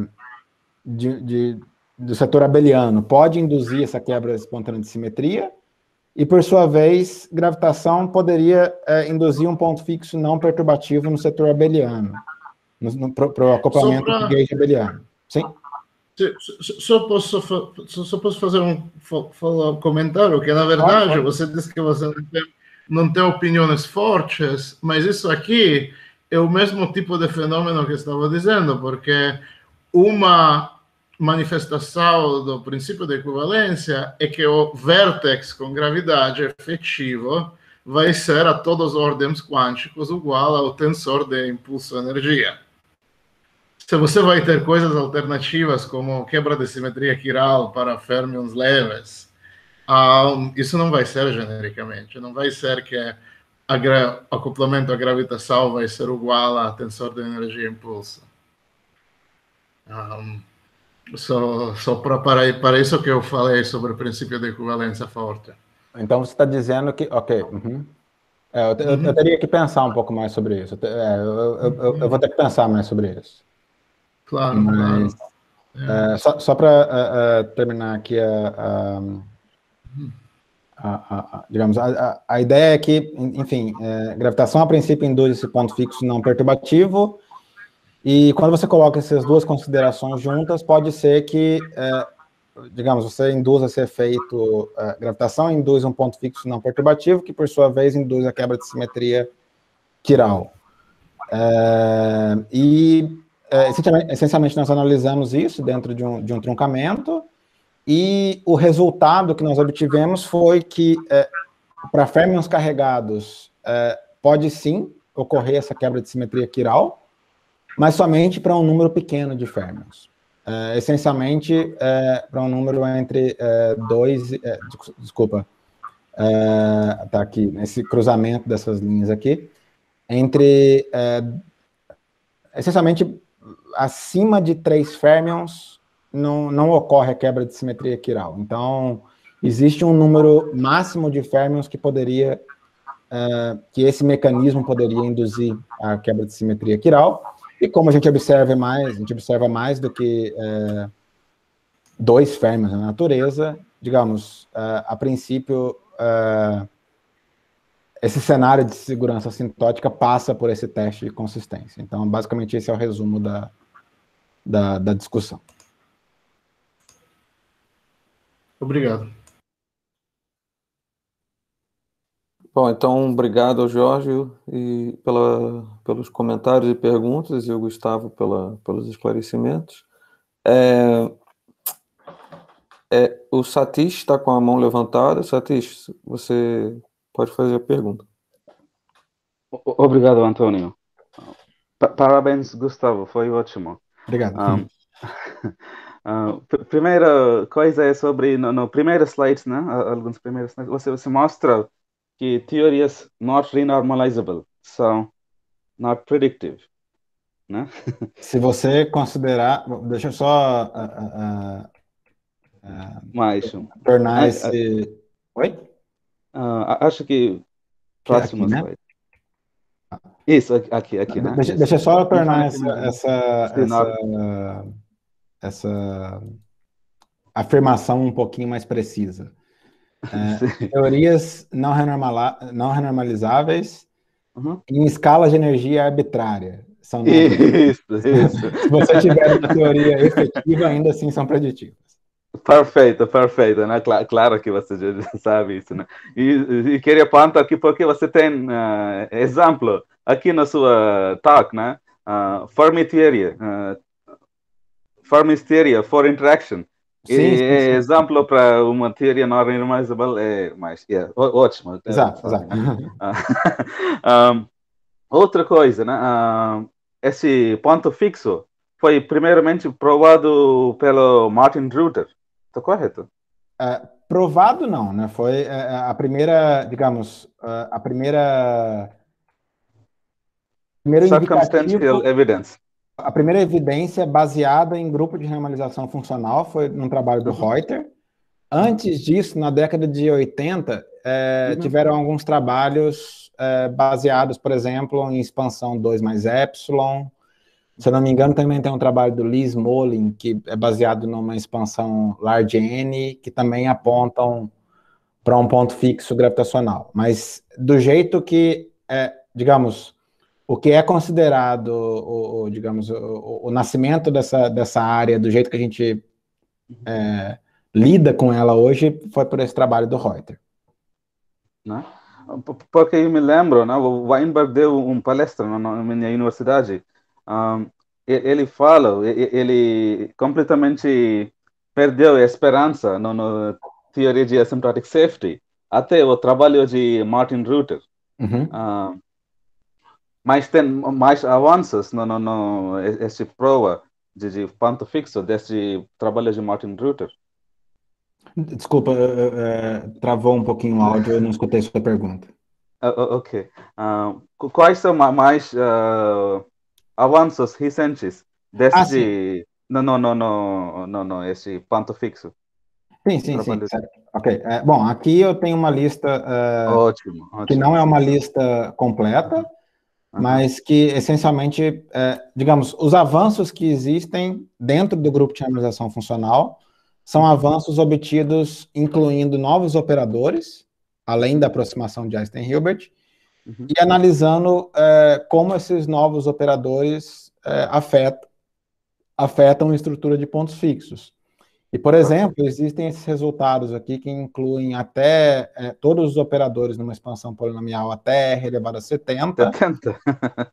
de, de, do setor abeliano pode induzir essa quebra espontânea de simetria, e, por sua vez, gravitação poderia é, induzir um ponto fixo não perturbativo no setor abeliano para acoplamento pra... de e de abeliano. Sim? Se, se, se, eu posso, se, se eu posso fazer um, um comentário, que na verdade ah, você disse que você não tem, não tem opiniões fortes, mas isso aqui é o mesmo tipo de fenômeno que estava dizendo, porque uma manifestação do princípio de equivalência é que o vértex com gravidade efetivo vai ser a todos os ordens quânticos igual ao tensor de impulso-energia. Se você vai ter coisas alternativas, como quebra de simetria quiral para fermions leves, um, ah, isso não vai ser genericamente. Não vai ser que a acoplamento à gravitação vai ser igual a tensor de energia impulso. Um, só só pra, para, para isso que eu falei sobre o princípio de equivalência forte. Então você está dizendo que. Ok. Uhum. É, eu, eu, eu, uhum. teria que pensar um pouco mais sobre isso. É, eu, eu, vou ter que pensar mais sobre isso. Claro, Mas, claro. Eh, é. só só para eh, eh, terminar aqui a, a... Hum. A, a, a, digamos, a, ideia é que, enfim, é, gravitação a princípio induz esse ponto fixo não perturbativo, e quando você coloca essas duas considerações juntas, pode ser que, é, digamos, você induza esse efeito, a gravitação induz um ponto fixo não perturbativo, que por sua vez induz a quebra de simetria quiral. e é, essencialmente, nós analisamos isso dentro de um, de um truncamento, e o resultado que nós obtivemos foi que, é, para férmions carregados, é, pode sim ocorrer essa quebra de simetria quiral, mas somente para um número pequeno de férmions. É, essencialmente, é, para um número entre é, dois... desculpa. Está aqui, nesse cruzamento dessas linhas aqui. Entre... essencialmente, acima de 3 férmions não, não ocorre a quebra de simetria quiral. Então, existe um número máximo de férmions que poderia, uh, que esse mecanismo poderia induzir a quebra de simetria quiral. E como a gente observa mais, a gente observa mais do que uh, dois férmions na natureza, digamos, uh, a princípio, esse cenário de segurança sintótica passa por esse teste de consistência. Então, basicamente, esse é o resumo da, da, da discussão. Obrigado. Bom, então, obrigado ao Jorge e pela, pelos comentários e perguntas e ao Gustavo pela, pelos esclarecimentos. É, é, o Satish está com a mão levantada. Satish, você pode fazer a pergunta. Obrigado, Antônio. Parabéns, Gustavo, foi ótimo. Obrigado. Um, <laughs> Uh, primeira coisa é sobre no, no primeiro slides, né? Alguns primeiros slides, você, você mostra que teorias not renormalizable são not predictive, né? <laughs> Se você considerar, deixa eu só uh, uh, mais um. tornar esse, oi? acho que é próximo Aqui, né? slide. Isso, aqui, aqui, né? Deixa, deixa só eu tornar essa, essa, essa, essa, afirmação um pouquinho mais precisa. É, <laughs> teorias não, renormala, não renormalizáveis uhum. em escala de energia arbitrária. São isso, isso. <laughs> Se você tiver uma teoria efetiva, ainda assim são preditivas. Perfeito, perfeito, né? Claro, claro, que você já sabe isso, né? E, e queria apontar aqui porque você tem uh, exemplo aqui na sua talk, né? Uh, ah, Fermi-Theory, uh, ah, Fermi's for Interaction. Sim, sim, sim. É exemplo para uma teoria não randomizable é mais yeah, é, ótimo. Exato, exato. Ah, um, <laughs> outra coisa, né? esse ponto fixo foi primeiramente provado pelo Martin Ruther. Está correto? É, provado não, né? Foi a primeira, digamos, a primeira Primeiro Circumstantial é evidence. A primeira evidência é baseada em grupo de normalização funcional foi num trabalho do uhum. Reuter. Antes disso, na década de 80, é, eh, uhum. tiveram alguns trabalhos é, baseados, por exemplo, em expansão 2 mais epsilon. Se eu não me engano, também tem um trabalho do Liz Molin, que é baseado numa expansão large N, que também apontam para um ponto fixo gravitacional. Mas do jeito que, é, digamos, o que é considerado, o, o digamos, o, o, nascimento dessa, dessa área, do jeito que a gente é, lida com ela hoje, foi por esse trabalho do Reuter. Né? Porque eu me lembro, né, o Weinberg deu uma palestra na minha universidade. Um, ele fala, ele completamente perdeu a esperança no, teoria de asymptotic safety, até o trabalho de Martin Ruther. Uhum mais, tem, mais avanços no, no, no, esse prova de, de ponto fixo desse trabalho de Martin Luther. Desculpa, uh, uh, travou um pouquinho o áudio, eu não escutei sua pergunta. Uh, ok. Ah, quais são mais ah, avanços recentes desse Ah, não, não, não, não, não, não, esse ponto fixo. Sim, sim, sim. ok. bom, aqui eu tenho uma lista. Ótimo, ótimo, Que não é uma lista completa mas que essencialmente, é, digamos, os avanços que existem dentro do grupo de harmonização funcional são uhum. avanços obtidos incluindo novos operadores, além da aproximação de Einstein-Hilbert, uhum. e analisando é, como esses novos operadores é, afetam, afetam a estrutura de pontos fixos. E, por exemplo, existem esses resultados aqui que incluem até é, todos os operadores numa expansão polinomial até R elevado a 70, 70.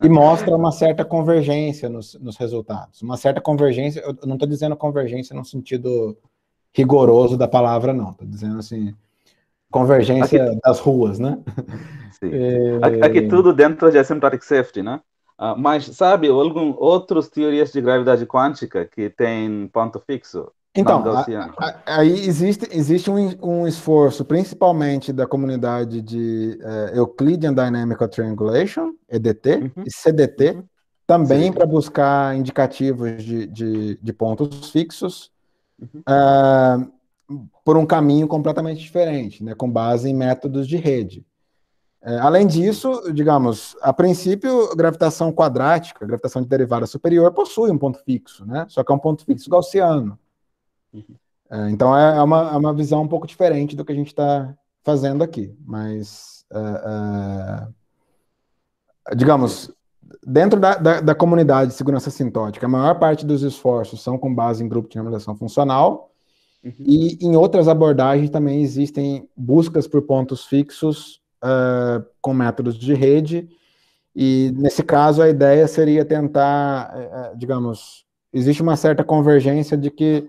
e mostra uma certa convergência nos, nos resultados. Uma certa convergência, eu não estou dizendo convergência no sentido rigoroso da palavra, não. Estou dizendo assim, convergência aqui, das ruas, né? Sim. <laughs> É. Aqui tudo dentro de asymptotic safety, né? Ah, mas, sabe, algum outros teorias de gravidade quântica que tem ponto fixo, então, a, a, aí existe, existe um, um, esforço, principalmente da comunidade de uh, Euclidean Dynamical Triangulation, EDT, uhum. e CDT, uhum. também para buscar indicativos de, de, de pontos fixos uhum. uh, por um caminho completamente diferente, né, com base em métodos de rede. Uh, além disso, digamos, a princípio, gravitação quadrática, gravitação de derivada superior, possui um ponto fixo, né? só que é um ponto fixo uhum. gaussiano. Uhum. É, então é, é uma, é uma visão um pouco diferente do que a gente está fazendo aqui, mas é, é, digamos dentro da, da, da, comunidade de segurança sintótica, a maior parte dos esforços são com base em grupo de normalização funcional uhum. e em outras abordagens também existem buscas por pontos fixos uh, com métodos de rede e nesse caso a ideia seria tentar, uh, digamos, existe uma certa convergência de que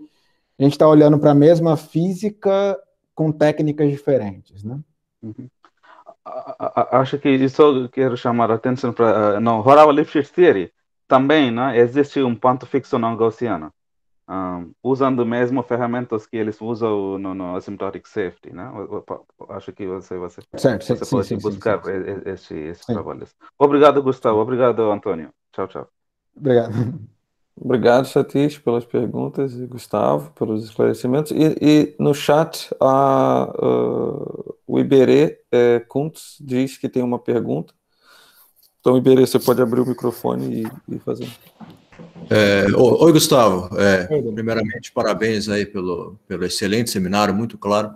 a gente está olhando para a mesma física com técnicas diferentes, né? Uhum. Acho que isso eu quero chamar a atenção para eh, não Horava Lipschitz theory também, né? Existe um ponto fixo não gaussiano, um, usando mesmo ferramentas que eles usam no, no asymptotic safety, né? Acho que você você, certo, você sim, pode sim, buscar esse, esses trabalhos. Obrigado, Gustavo. Obrigado, Antônio. Tchau, tchau. Obrigado. Obrigado, Satish, pelas perguntas e Gustavo pelos esclarecimentos. E, e no chat, a, uh, o Iberê é, Kuntz diz que tem uma pergunta. Então, Iberê, você pode abrir o microfone e, e fazer. É, oi, Gustavo. É, primeiramente, parabéns aí pelo, pelo excelente seminário, muito claro.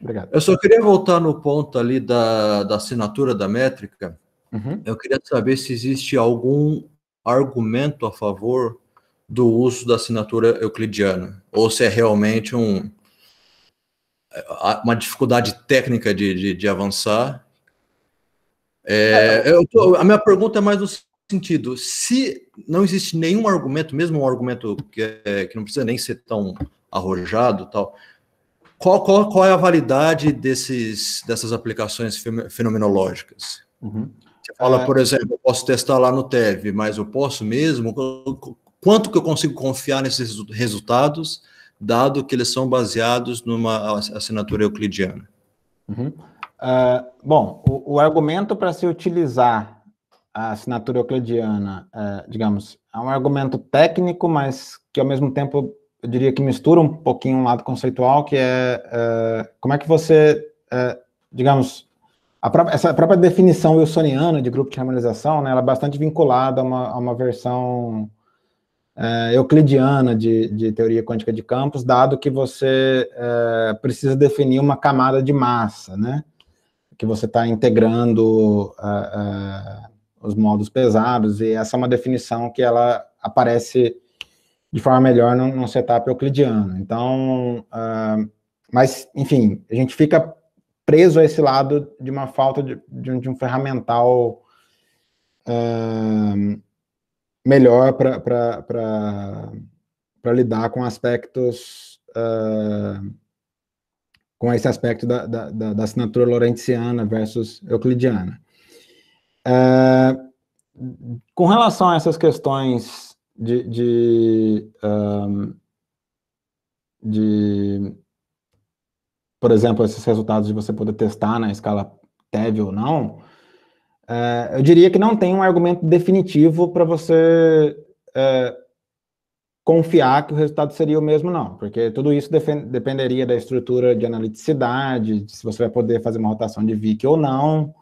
Obrigado. Eu só queria voltar no ponto ali da, da assinatura da métrica. Uhum. Eu queria saber se existe algum argumento a favor do uso da assinatura euclidiana, ou se é realmente um, uma dificuldade técnica de, de, de avançar. É, é eu, a minha pergunta é mais no sentido: se não existe nenhum argumento, mesmo um argumento que, é, que não precisa nem ser tão arrojado, tal, qual, qual, qual é a validade desses, dessas aplicações fenomenológicas? Uhum. Fala, é. por exemplo, eu posso testar lá no TEV, mas eu posso mesmo? Quanto que eu consigo confiar nesses resultados, dado que eles são baseados numa assinatura euclidiana? Uhum. Uh, bom, o, o argumento para se utilizar a assinatura euclidiana, uh, digamos, é um argumento técnico, mas que ao mesmo tempo eu diria que mistura um pouquinho um lado conceitual, que é uh, como é que você, digamos, própria, essa própria definição wilsoniana de grupo de harmonização, né, ela é bastante vinculada a uma, a uma versão é, euclidiana de, de, teoria quântica de campos, dado que você é, precisa definir uma camada de massa, né, que você está integrando é, é, os modos pesados, e essa é uma definição que ela aparece de forma melhor num, num setup euclidiano. Então, é, mas, enfim, a gente fica preso a esse lado de uma falta de, de, um, de um, ferramental melhor para lidar com aspectos uh, com esse aspecto da, da, da, assinatura lorentziana versus euclidiana. Uh, com relação a essas questões de, de, um, de por exemplo, esses resultados de você poder testar na escala TEV ou não, é, eu diria que não tem um argumento definitivo para você é, confiar que o resultado seria o mesmo, não, porque tudo isso dependeria da estrutura de analiticidade, de se você vai poder fazer uma rotação de VIC ou não.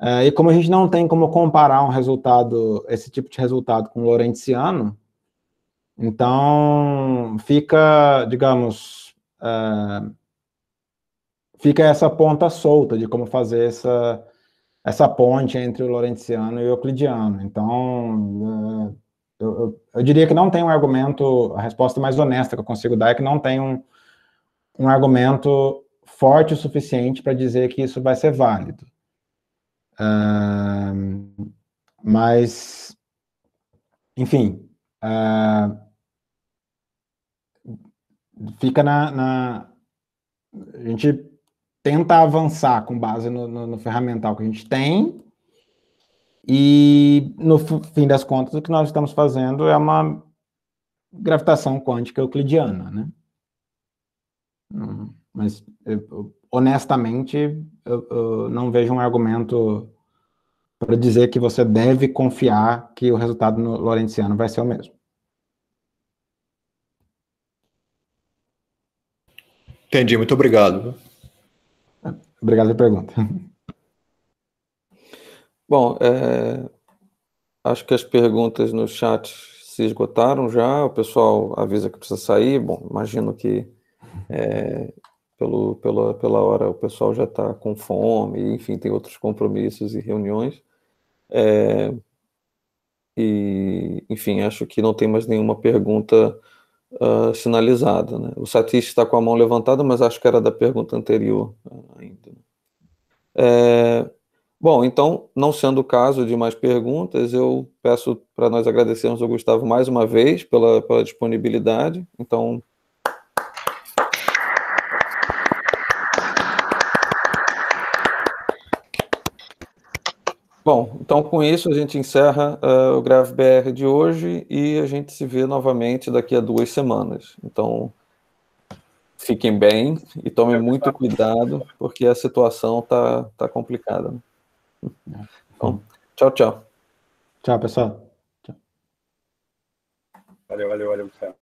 É, e como a gente não tem como comparar um resultado, esse tipo de resultado com o Lorentziano, então fica, digamos, uh, fica essa ponta solta de como fazer essa, essa ponte entre o lorentziano e o euclidiano. Então, é, eu, eu, eu, diria que não tem um argumento, a resposta mais honesta que eu consigo dar é que não tem um, um argumento forte o suficiente para dizer que isso vai ser válido. Uh, mas, enfim, uh, fica na, na. A gente tenta avançar com base no, no, no ferramental que a gente tem. E, no fim das contas, o que nós estamos fazendo é uma gravitação quântica euclidiana, né? Hum, mas, honestamente, eu, eu não vejo um argumento para dizer que você deve confiar que o resultado no Lorentziano vai ser o mesmo. Entendi, muito obrigado. Obrigado pela pergunta. Bom, é, acho que as perguntas no chat se esgotaram já. O pessoal avisa que precisa sair. Bom, imagino que é, pelo, pela, pela hora o pessoal já está com fome, enfim, tem outros compromissos e reuniões. É, e, enfim, acho que não tem mais nenhuma pergunta uh, ah, sinalizada. Né? O Satish está com a mão levantada, mas acho que era da pergunta anterior ah, ainda. Né? É, bom, então, não sendo o caso de mais perguntas, eu peço para nós agradecermos ao Gustavo mais uma vez pela, pela disponibilidade. Então, Bom, então com isso a gente encerra uh, o Grave BR de hoje e a gente se vê novamente daqui a duas semanas. Então fiquem bem e tomem muito cuidado, porque a situação tá, tá complicada. Né? Então, tchau, tchau. Tchau, pessoal. Tchau. Valeu, valeu, valeu, tchau.